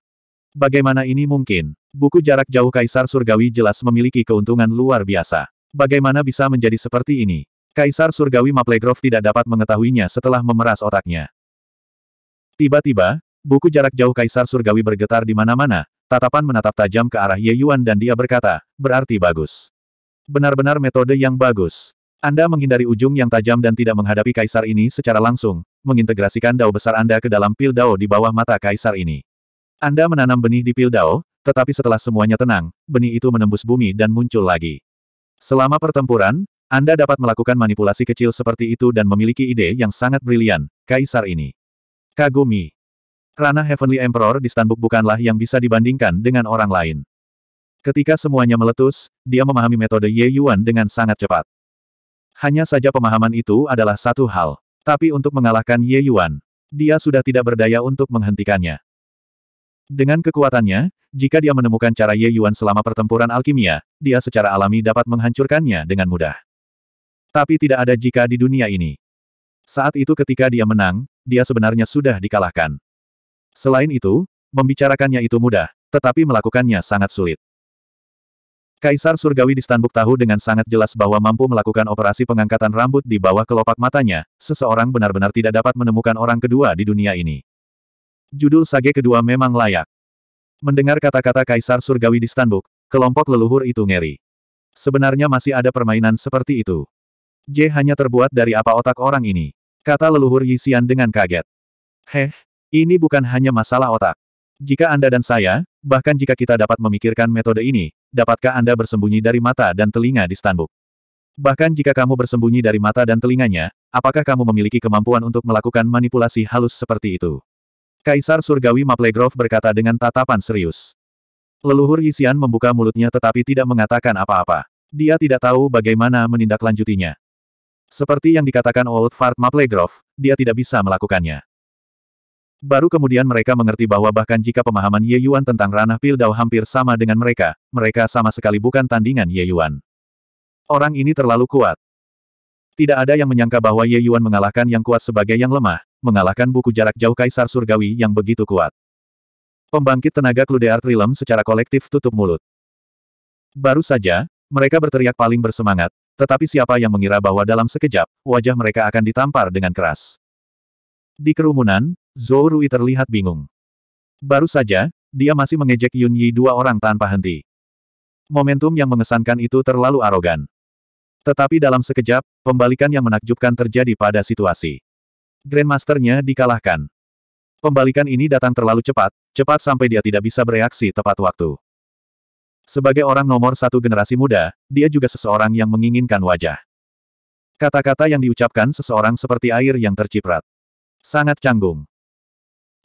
Bagaimana ini mungkin? Buku jarak jauh Kaisar Surgawi jelas memiliki keuntungan luar biasa. Bagaimana bisa menjadi seperti ini? Kaisar Surgawi Maplegrove tidak dapat mengetahuinya setelah memeras otaknya. Tiba-tiba, buku jarak jauh Kaisar Surgawi bergetar di mana-mana, Tatapan menatap tajam ke arah Ye Yuan dan dia berkata, berarti bagus. Benar-benar metode yang bagus. Anda menghindari ujung yang tajam dan tidak menghadapi kaisar ini secara langsung, mengintegrasikan dao besar Anda ke dalam pil dao di bawah mata kaisar ini. Anda menanam benih di pil dao, tetapi setelah semuanya tenang, benih itu menembus bumi dan muncul lagi. Selama pertempuran, Anda dapat melakukan manipulasi kecil seperti itu dan memiliki ide yang sangat brilian, kaisar ini. Kagumi. Ranah Heavenly Emperor di Stanbuk bukanlah yang bisa dibandingkan dengan orang lain. Ketika semuanya meletus, dia memahami metode Ye Yuan dengan sangat cepat. Hanya saja pemahaman itu adalah satu hal. Tapi untuk mengalahkan Ye Yuan, dia sudah tidak berdaya untuk menghentikannya. Dengan kekuatannya, jika dia menemukan cara Ye Yuan selama pertempuran alkimia, dia secara alami dapat menghancurkannya dengan mudah. Tapi tidak ada jika di dunia ini. Saat itu ketika dia menang, dia sebenarnya sudah dikalahkan. Selain itu, membicarakannya itu mudah, tetapi melakukannya sangat sulit. Kaisar Surgawi di Stanbuk tahu dengan sangat jelas bahwa mampu melakukan operasi pengangkatan rambut di bawah kelopak matanya, seseorang benar-benar tidak dapat menemukan orang kedua di dunia ini. Judul sage kedua memang layak. Mendengar kata-kata Kaisar Surgawi di Stanbuk, kelompok leluhur itu ngeri. Sebenarnya masih ada permainan seperti itu. J hanya terbuat dari apa otak orang ini. Kata leluhur Yixian dengan kaget. Heh, ini bukan hanya masalah otak. Jika Anda dan saya, bahkan jika kita dapat memikirkan metode ini, dapatkah Anda bersembunyi dari mata dan telinga di Stanbuk? Bahkan jika kamu bersembunyi dari mata dan telinganya, apakah kamu memiliki kemampuan untuk melakukan manipulasi halus seperti itu? Kaisar Surgawi Maplegrove berkata dengan tatapan serius. Leluhur Isian membuka mulutnya tetapi tidak mengatakan apa-apa. Dia tidak tahu bagaimana menindaklanjutinya. Seperti yang dikatakan Old Fart Maplegrove, dia tidak bisa melakukannya. Baru kemudian mereka mengerti bahwa bahkan jika pemahaman Ye Yuan tentang ranah Pildao hampir sama dengan mereka, mereka sama sekali bukan tandingan Ye Yuan. Orang ini terlalu kuat. Tidak ada yang menyangka bahwa Ye Yuan mengalahkan yang kuat sebagai yang lemah, mengalahkan buku jarak jauh Kaisar Surgawi yang begitu kuat. Pembangkit tenaga Kludear Trilem secara kolektif tutup mulut. Baru saja, mereka berteriak paling bersemangat, tetapi siapa yang mengira bahwa dalam sekejap, wajah mereka akan ditampar dengan keras. Di kerumunan, Zhou Rui terlihat bingung. Baru saja, dia masih mengejek Yun Yi dua orang tanpa henti. Momentum yang mengesankan itu terlalu arogan. Tetapi dalam sekejap, pembalikan yang menakjubkan terjadi pada situasi. Grandmasternya dikalahkan. Pembalikan ini datang terlalu cepat, cepat sampai dia tidak bisa bereaksi tepat waktu. Sebagai orang nomor satu generasi muda, dia juga seseorang yang menginginkan wajah. Kata-kata yang diucapkan seseorang seperti air yang terciprat. Sangat canggung.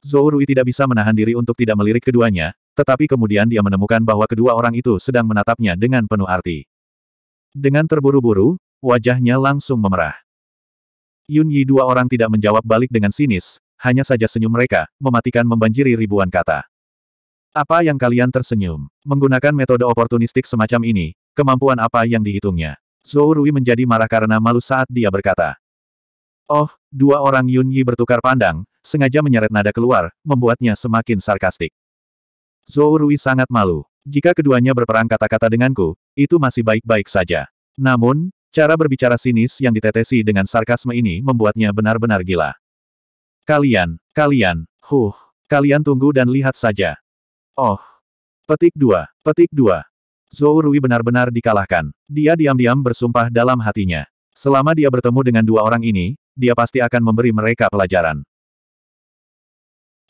Zhou Rui tidak bisa menahan diri untuk tidak melirik keduanya, tetapi kemudian dia menemukan bahwa kedua orang itu sedang menatapnya dengan penuh arti. Dengan terburu-buru, wajahnya langsung memerah. Yun Yi dua orang tidak menjawab balik dengan sinis, hanya saja senyum mereka, mematikan membanjiri ribuan kata. Apa yang kalian tersenyum? Menggunakan metode oportunistik semacam ini, kemampuan apa yang dihitungnya? Zhou Rui menjadi marah karena malu saat dia berkata. Oh, dua orang Yun Yi bertukar pandang, sengaja menyeret nada keluar, membuatnya semakin sarkastik. Zhou Rui sangat malu. Jika keduanya berperang kata-kata denganku, itu masih baik-baik saja. Namun, cara berbicara sinis yang ditetesi dengan sarkasme ini membuatnya benar-benar gila. Kalian, kalian, huh, kalian tunggu dan lihat saja. Oh. Petik dua, petik dua. Zhou Rui benar-benar dikalahkan. Dia diam-diam bersumpah dalam hatinya. Selama dia bertemu dengan dua orang ini, dia pasti akan memberi mereka pelajaran.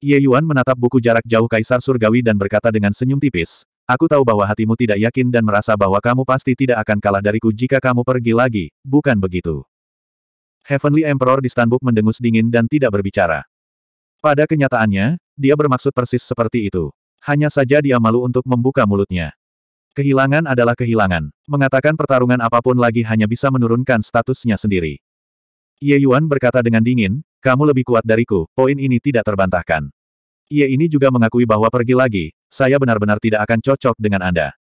Ye Yuan menatap buku jarak jauh Kaisar Surgawi dan berkata dengan senyum tipis, Aku tahu bahwa hatimu tidak yakin dan merasa bahwa kamu pasti tidak akan kalah dariku jika kamu pergi lagi, bukan begitu? Heavenly Emperor di Stanbuk mendengus dingin dan tidak berbicara. Pada kenyataannya, dia bermaksud persis seperti itu. Hanya saja dia malu untuk membuka mulutnya. Kehilangan adalah kehilangan. Mengatakan pertarungan apapun lagi hanya bisa menurunkan statusnya sendiri. Ye Yuan berkata dengan dingin, kamu lebih kuat dariku, poin ini tidak terbantahkan. Ia ini juga mengakui bahwa pergi lagi, saya benar-benar tidak akan cocok dengan Anda.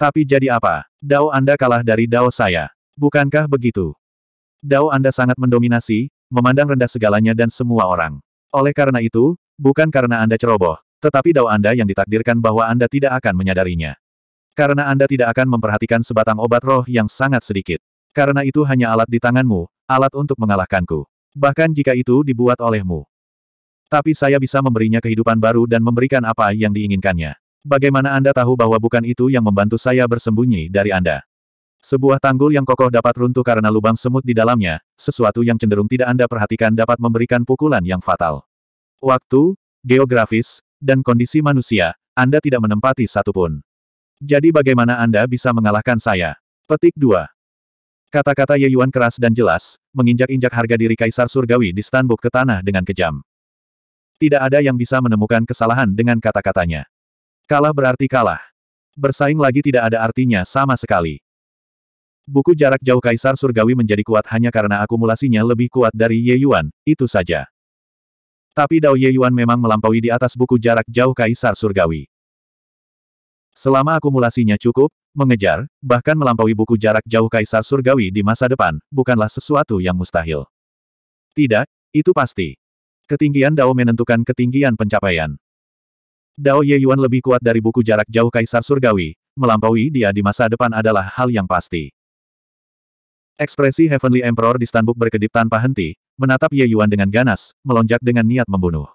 Tapi jadi apa? Dao Anda kalah dari Dao saya. Bukankah begitu? Dao Anda sangat mendominasi, memandang rendah segalanya dan semua orang. Oleh karena itu, bukan karena Anda ceroboh, tetapi Dao Anda yang ditakdirkan bahwa Anda tidak akan menyadarinya. Karena Anda tidak akan memperhatikan sebatang obat roh yang sangat sedikit. Karena itu hanya alat di tanganmu, alat untuk mengalahkanku. Bahkan jika itu dibuat olehmu. Tapi saya bisa memberinya kehidupan baru dan memberikan apa yang diinginkannya. Bagaimana Anda tahu bahwa bukan itu yang membantu saya bersembunyi dari Anda? Sebuah tanggul yang kokoh dapat runtuh karena lubang semut di dalamnya, sesuatu yang cenderung tidak Anda perhatikan dapat memberikan pukulan yang fatal. Waktu, geografis, dan kondisi manusia, Anda tidak menempati satupun. Jadi bagaimana Anda bisa mengalahkan saya? Petik 2. Kata-kata Ye Yuan keras dan jelas, menginjak-injak harga diri Kaisar Surgawi di Stanbuk ke tanah dengan kejam. Tidak ada yang bisa menemukan kesalahan dengan kata-katanya. Kalah berarti kalah. Bersaing lagi tidak ada artinya sama sekali. Buku jarak jauh Kaisar Surgawi menjadi kuat hanya karena akumulasinya lebih kuat dari Ye Yuan, itu saja. Tapi Dao Ye Yuan memang melampaui di atas buku jarak jauh Kaisar Surgawi. Selama akumulasinya cukup, Mengejar, bahkan melampaui buku jarak jauh Kaisar Surgawi di masa depan, bukanlah sesuatu yang mustahil. Tidak, itu pasti. Ketinggian Dao menentukan ketinggian pencapaian. Dao Ye Yuan lebih kuat dari buku jarak jauh Kaisar Surgawi, melampaui dia di masa depan adalah hal yang pasti. Ekspresi Heavenly Emperor di Stanbuk berkedip tanpa henti, menatap Ye Yuan dengan ganas, melonjak dengan niat membunuh.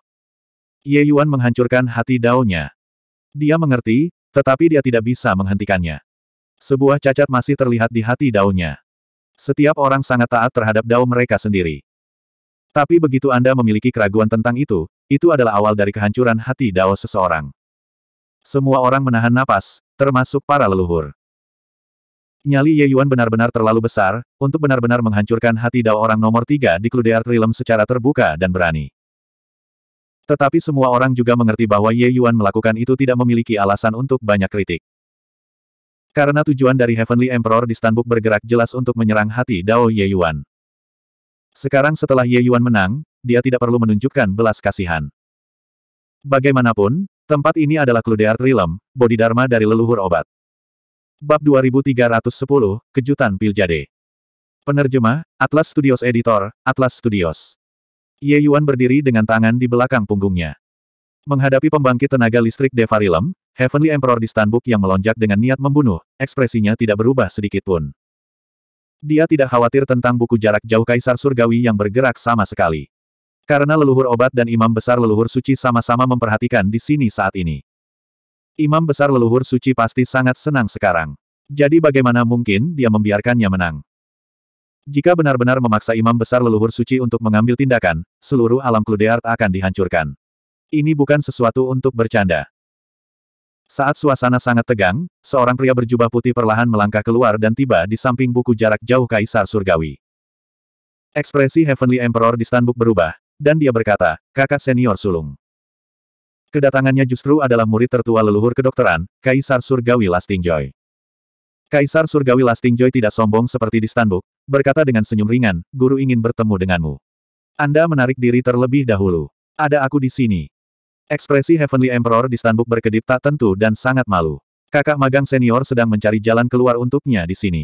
Ye Yuan menghancurkan hati Dao-nya. Dia mengerti, tetapi dia tidak bisa menghentikannya. Sebuah cacat masih terlihat di hati daunnya. Setiap orang sangat taat terhadap dao mereka sendiri. Tapi begitu Anda memiliki keraguan tentang itu, itu adalah awal dari kehancuran hati dao seseorang. Semua orang menahan napas, termasuk para leluhur. Nyali Ye Yuan benar-benar terlalu besar, untuk benar-benar menghancurkan hati dao orang nomor tiga di Cludear Trilem secara terbuka dan berani. Tetapi semua orang juga mengerti bahwa Ye Yuan melakukan itu tidak memiliki alasan untuk banyak kritik. Karena tujuan dari Heavenly Emperor di Stanbuk bergerak jelas untuk menyerang hati Dao Ye Yuan. Sekarang setelah Ye Yuan menang, dia tidak perlu menunjukkan belas kasihan. Bagaimanapun, tempat ini adalah kludear Realm, bodhidharma dari leluhur obat. Bab 2310, Kejutan Piljade. Penerjemah, Atlas Studios Editor, Atlas Studios. Ye Yuan berdiri dengan tangan di belakang punggungnya. Menghadapi pembangkit tenaga listrik Devarilem, Heavenly Emperor di Stanbuk yang melonjak dengan niat membunuh, ekspresinya tidak berubah sedikit pun. Dia tidak khawatir tentang buku jarak jauh Kaisar Surgawi yang bergerak sama sekali. Karena leluhur obat dan imam besar leluhur suci sama-sama memperhatikan di sini saat ini. Imam besar leluhur suci pasti sangat senang sekarang. Jadi bagaimana mungkin dia membiarkannya menang? Jika benar-benar memaksa imam besar leluhur suci untuk mengambil tindakan, seluruh alam Kludeart akan dihancurkan. Ini bukan sesuatu untuk bercanda. Saat suasana sangat tegang, seorang pria berjubah putih perlahan melangkah keluar dan tiba di samping buku jarak jauh Kaisar Surgawi. Ekspresi Heavenly Emperor di Stanbuk berubah, dan dia berkata, kakak senior sulung. Kedatangannya justru adalah murid tertua leluhur kedokteran, Kaisar Surgawi Lastingjoy. Kaisar Surgawi Lastingjoy tidak sombong seperti di Stanbuk, berkata dengan senyum ringan, guru ingin bertemu denganmu. Anda menarik diri terlebih dahulu. Ada aku di sini. Ekspresi Heavenly Emperor di Stanbuk berkedip tak tentu dan sangat malu. Kakak magang senior sedang mencari jalan keluar untuknya di sini.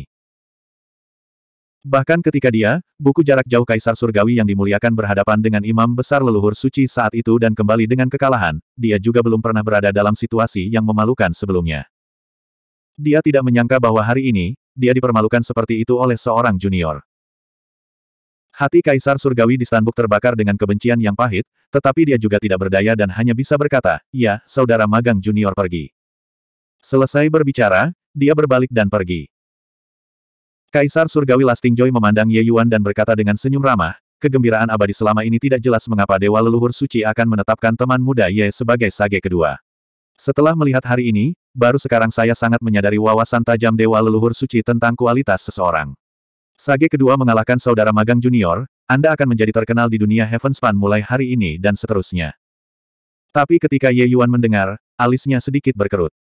Bahkan ketika dia, buku jarak jauh Kaisar Surgawi yang dimuliakan berhadapan dengan imam besar leluhur suci saat itu dan kembali dengan kekalahan, dia juga belum pernah berada dalam situasi yang memalukan sebelumnya. Dia tidak menyangka bahwa hari ini, dia dipermalukan seperti itu oleh seorang junior. Hati Kaisar Surgawi di Stanbuk terbakar dengan kebencian yang pahit, tetapi dia juga tidak berdaya dan hanya bisa berkata, ya, saudara magang junior pergi. Selesai berbicara, dia berbalik dan pergi. Kaisar Surgawi Lasting Joy memandang Ye Yuan dan berkata dengan senyum ramah, kegembiraan abadi selama ini tidak jelas mengapa Dewa Leluhur Suci akan menetapkan teman muda Ye sebagai sage kedua. Setelah melihat hari ini, baru sekarang saya sangat menyadari wawasan tajam Dewa Leluhur Suci tentang kualitas seseorang. Sage kedua mengalahkan saudara magang junior, Anda akan menjadi terkenal di dunia Heaven Span mulai hari ini dan seterusnya. Tapi ketika Ye Yuan mendengar, alisnya sedikit berkerut.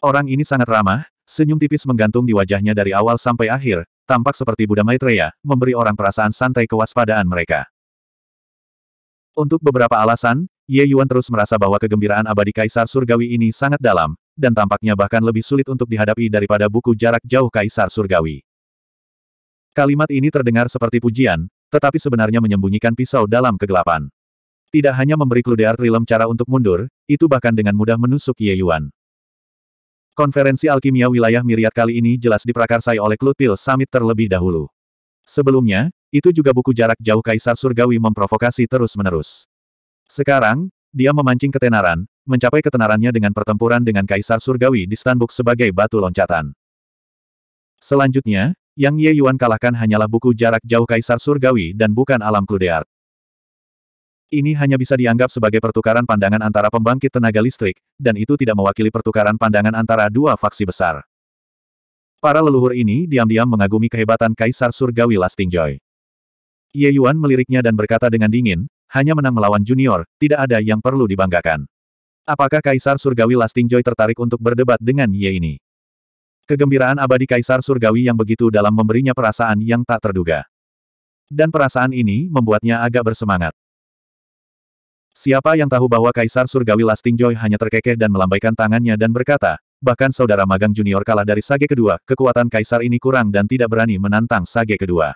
Orang ini sangat ramah, senyum tipis menggantung di wajahnya dari awal sampai akhir, tampak seperti Buddha Maitreya, memberi orang perasaan santai kewaspadaan mereka. Untuk beberapa alasan, Ye Yuan terus merasa bahwa kegembiraan abadi Kaisar Surgawi ini sangat dalam, dan tampaknya bahkan lebih sulit untuk dihadapi daripada buku jarak jauh Kaisar Surgawi. Kalimat ini terdengar seperti pujian, tetapi sebenarnya menyembunyikan pisau dalam kegelapan. Tidak hanya memberi Kludeart Rilem cara untuk mundur, itu bahkan dengan mudah menusuk Ye Yuan. Konferensi Alkimia Wilayah Miriat kali ini jelas diprakarsai oleh Klutil Summit terlebih dahulu. Sebelumnya, itu juga buku jarak jauh Kaisar Surgawi memprovokasi terus-menerus. Sekarang, dia memancing ketenaran, mencapai ketenarannya dengan pertempuran dengan Kaisar Surgawi di Stanbuk sebagai batu loncatan. Selanjutnya, yang Ye Yuan kalahkan hanyalah buku jarak jauh Kaisar Surgawi dan bukan alam Kludeart. Ini hanya bisa dianggap sebagai pertukaran pandangan antara pembangkit tenaga listrik, dan itu tidak mewakili pertukaran pandangan antara dua faksi besar. Para leluhur ini diam-diam mengagumi kehebatan Kaisar Surgawi Lasting Joy. Ye Yuan meliriknya dan berkata dengan dingin, hanya menang melawan junior, tidak ada yang perlu dibanggakan. Apakah Kaisar Surgawi Lasting Joy tertarik untuk berdebat dengan Ye ini? Kegembiraan abadi Kaisar Surgawi yang begitu dalam memberinya perasaan yang tak terduga. Dan perasaan ini membuatnya agak bersemangat. Siapa yang tahu bahwa Kaisar Surgawi Lasting Joy hanya terkekeh dan melambaikan tangannya dan berkata, bahkan saudara magang junior kalah dari Sage kedua, kekuatan Kaisar ini kurang dan tidak berani menantang Sage kedua.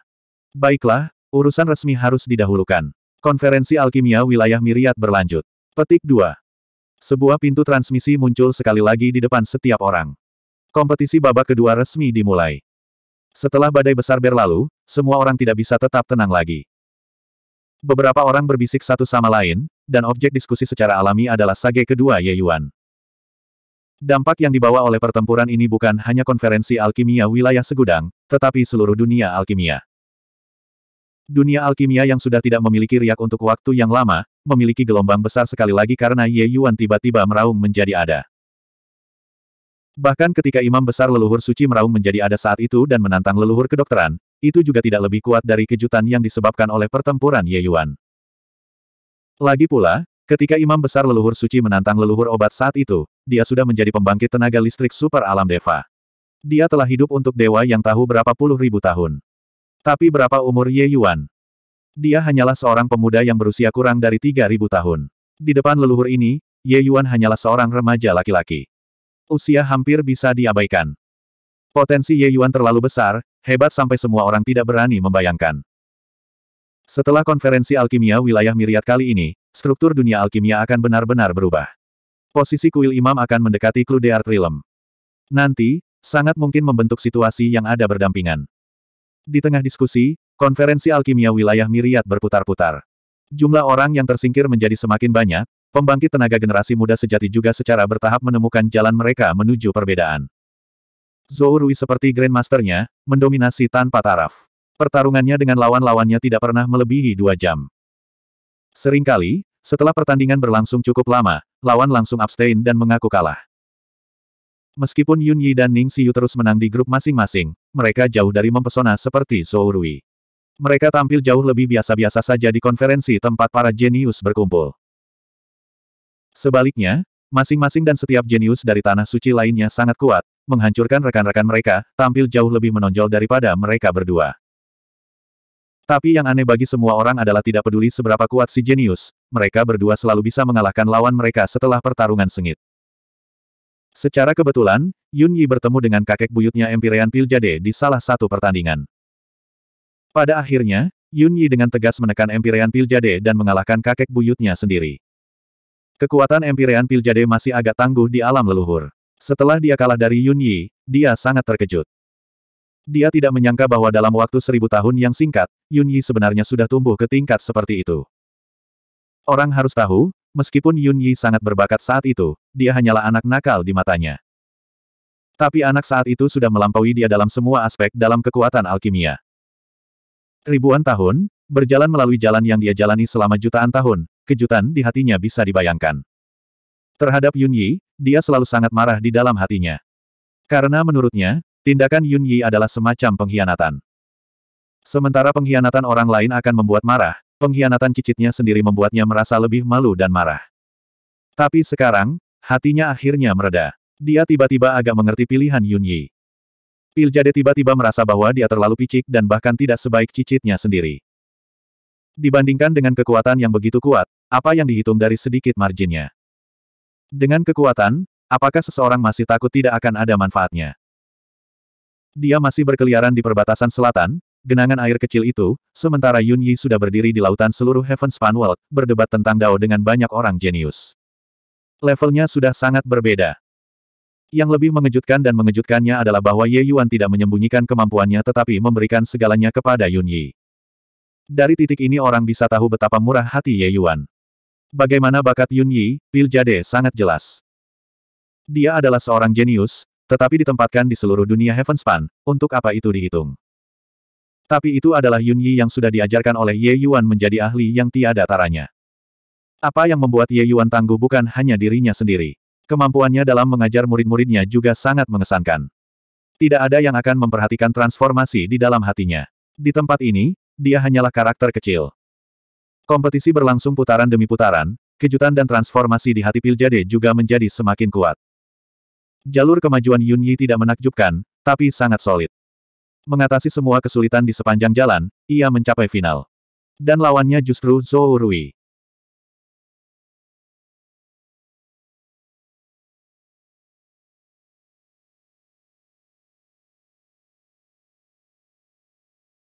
Baiklah, urusan resmi harus didahulukan. Konferensi Alkimia Wilayah Miriat berlanjut. Petik 2. Sebuah pintu transmisi muncul sekali lagi di depan setiap orang. Kompetisi babak kedua resmi dimulai. Setelah badai besar berlalu, semua orang tidak bisa tetap tenang lagi. Beberapa orang berbisik satu sama lain, dan objek diskusi secara alami adalah sage kedua Ye Yuan. Dampak yang dibawa oleh pertempuran ini bukan hanya konferensi alkimia wilayah segudang, tetapi seluruh dunia alkimia. Dunia alkimia yang sudah tidak memiliki riak untuk waktu yang lama, memiliki gelombang besar sekali lagi karena Ye Yuan tiba-tiba meraung menjadi ada. Bahkan ketika imam besar leluhur suci meraung menjadi ada saat itu dan menantang leluhur kedokteran, itu juga tidak lebih kuat dari kejutan yang disebabkan oleh pertempuran Ye Yuan. Lagi pula, ketika imam besar leluhur suci menantang leluhur obat saat itu, dia sudah menjadi pembangkit tenaga listrik super alam deva. Dia telah hidup untuk dewa yang tahu berapa puluh ribu tahun. Tapi berapa umur Ye Yuan? Dia hanyalah seorang pemuda yang berusia kurang dari 3.000 tahun. Di depan leluhur ini, Ye Yuan hanyalah seorang remaja laki-laki usia hampir bisa diabaikan. Potensi Ye Yuan terlalu besar, hebat sampai semua orang tidak berani membayangkan. Setelah konferensi alkimia wilayah Miriat kali ini, struktur dunia alkimia akan benar-benar berubah. Posisi kuil imam akan mendekati Clude Artrilem. Nanti, sangat mungkin membentuk situasi yang ada berdampingan. Di tengah diskusi, konferensi alkimia wilayah Miriat berputar-putar. Jumlah orang yang tersingkir menjadi semakin banyak, Pembangkit tenaga generasi muda sejati juga secara bertahap menemukan jalan mereka menuju perbedaan. Zhou Rui seperti Grandmasternya, mendominasi tanpa taraf. Pertarungannya dengan lawan-lawannya tidak pernah melebihi dua jam. Seringkali, setelah pertandingan berlangsung cukup lama, lawan langsung abstain dan mengaku kalah. Meskipun Yun Yi dan Ning Xiu terus menang di grup masing-masing, mereka jauh dari mempesona seperti Zhou Rui. Mereka tampil jauh lebih biasa-biasa saja di konferensi tempat para jenius berkumpul. Sebaliknya, masing-masing dan setiap jenius dari tanah suci lainnya sangat kuat, menghancurkan rekan-rekan mereka, tampil jauh lebih menonjol daripada mereka berdua. Tapi yang aneh bagi semua orang adalah tidak peduli seberapa kuat si jenius, mereka berdua selalu bisa mengalahkan lawan mereka setelah pertarungan sengit. Secara kebetulan, Yun Yi bertemu dengan kakek buyutnya Empyrean Piljade di salah satu pertandingan. Pada akhirnya, Yun Yi dengan tegas menekan Empyrean Piljade dan mengalahkan kakek buyutnya sendiri. Kekuatan Empyrean Piljade masih agak tangguh di alam leluhur. Setelah dia kalah dari Yun Yi, dia sangat terkejut. Dia tidak menyangka bahwa dalam waktu seribu tahun yang singkat, Yun Yi sebenarnya sudah tumbuh ke tingkat seperti itu. Orang harus tahu, meskipun Yun Yi sangat berbakat saat itu, dia hanyalah anak nakal di matanya. Tapi anak saat itu sudah melampaui dia dalam semua aspek dalam kekuatan alkimia. Ribuan tahun, berjalan melalui jalan yang dia jalani selama jutaan tahun, kejutan di hatinya bisa dibayangkan. Terhadap Yun Yi, dia selalu sangat marah di dalam hatinya. Karena menurutnya, tindakan Yun Yi adalah semacam pengkhianatan. Sementara pengkhianatan orang lain akan membuat marah, pengkhianatan cicitnya sendiri membuatnya merasa lebih malu dan marah. Tapi sekarang, hatinya akhirnya mereda. Dia tiba-tiba agak mengerti pilihan Yun Yi. Piljade tiba-tiba merasa bahwa dia terlalu picik dan bahkan tidak sebaik cicitnya sendiri. Dibandingkan dengan kekuatan yang begitu kuat, apa yang dihitung dari sedikit marginnya. Dengan kekuatan, apakah seseorang masih takut tidak akan ada manfaatnya? Dia masih berkeliaran di perbatasan selatan, genangan air kecil itu, sementara Yun Yi sudah berdiri di lautan seluruh Heavenspan World, berdebat tentang Dao dengan banyak orang jenius. Levelnya sudah sangat berbeda. Yang lebih mengejutkan dan mengejutkannya adalah bahwa Ye Yuan tidak menyembunyikan kemampuannya tetapi memberikan segalanya kepada Yun Yi. Dari titik ini orang bisa tahu betapa murah hati Ye Yuan. Bagaimana bakat Yun Yi, Pil Jade sangat jelas. Dia adalah seorang jenius, tetapi ditempatkan di seluruh dunia Heavenspan, untuk apa itu dihitung. Tapi itu adalah Yun Yi yang sudah diajarkan oleh Ye Yuan menjadi ahli yang tiada taranya. Apa yang membuat Ye Yuan tangguh bukan hanya dirinya sendiri. Kemampuannya dalam mengajar murid-muridnya juga sangat mengesankan. Tidak ada yang akan memperhatikan transformasi di dalam hatinya. Di tempat ini, dia hanyalah karakter kecil. Kompetisi berlangsung putaran demi putaran, kejutan dan transformasi di hati Piljade juga menjadi semakin kuat. Jalur kemajuan Yun Yi tidak menakjubkan, tapi sangat solid. Mengatasi semua kesulitan di sepanjang jalan, ia mencapai final. Dan lawannya justru Zhou Rui.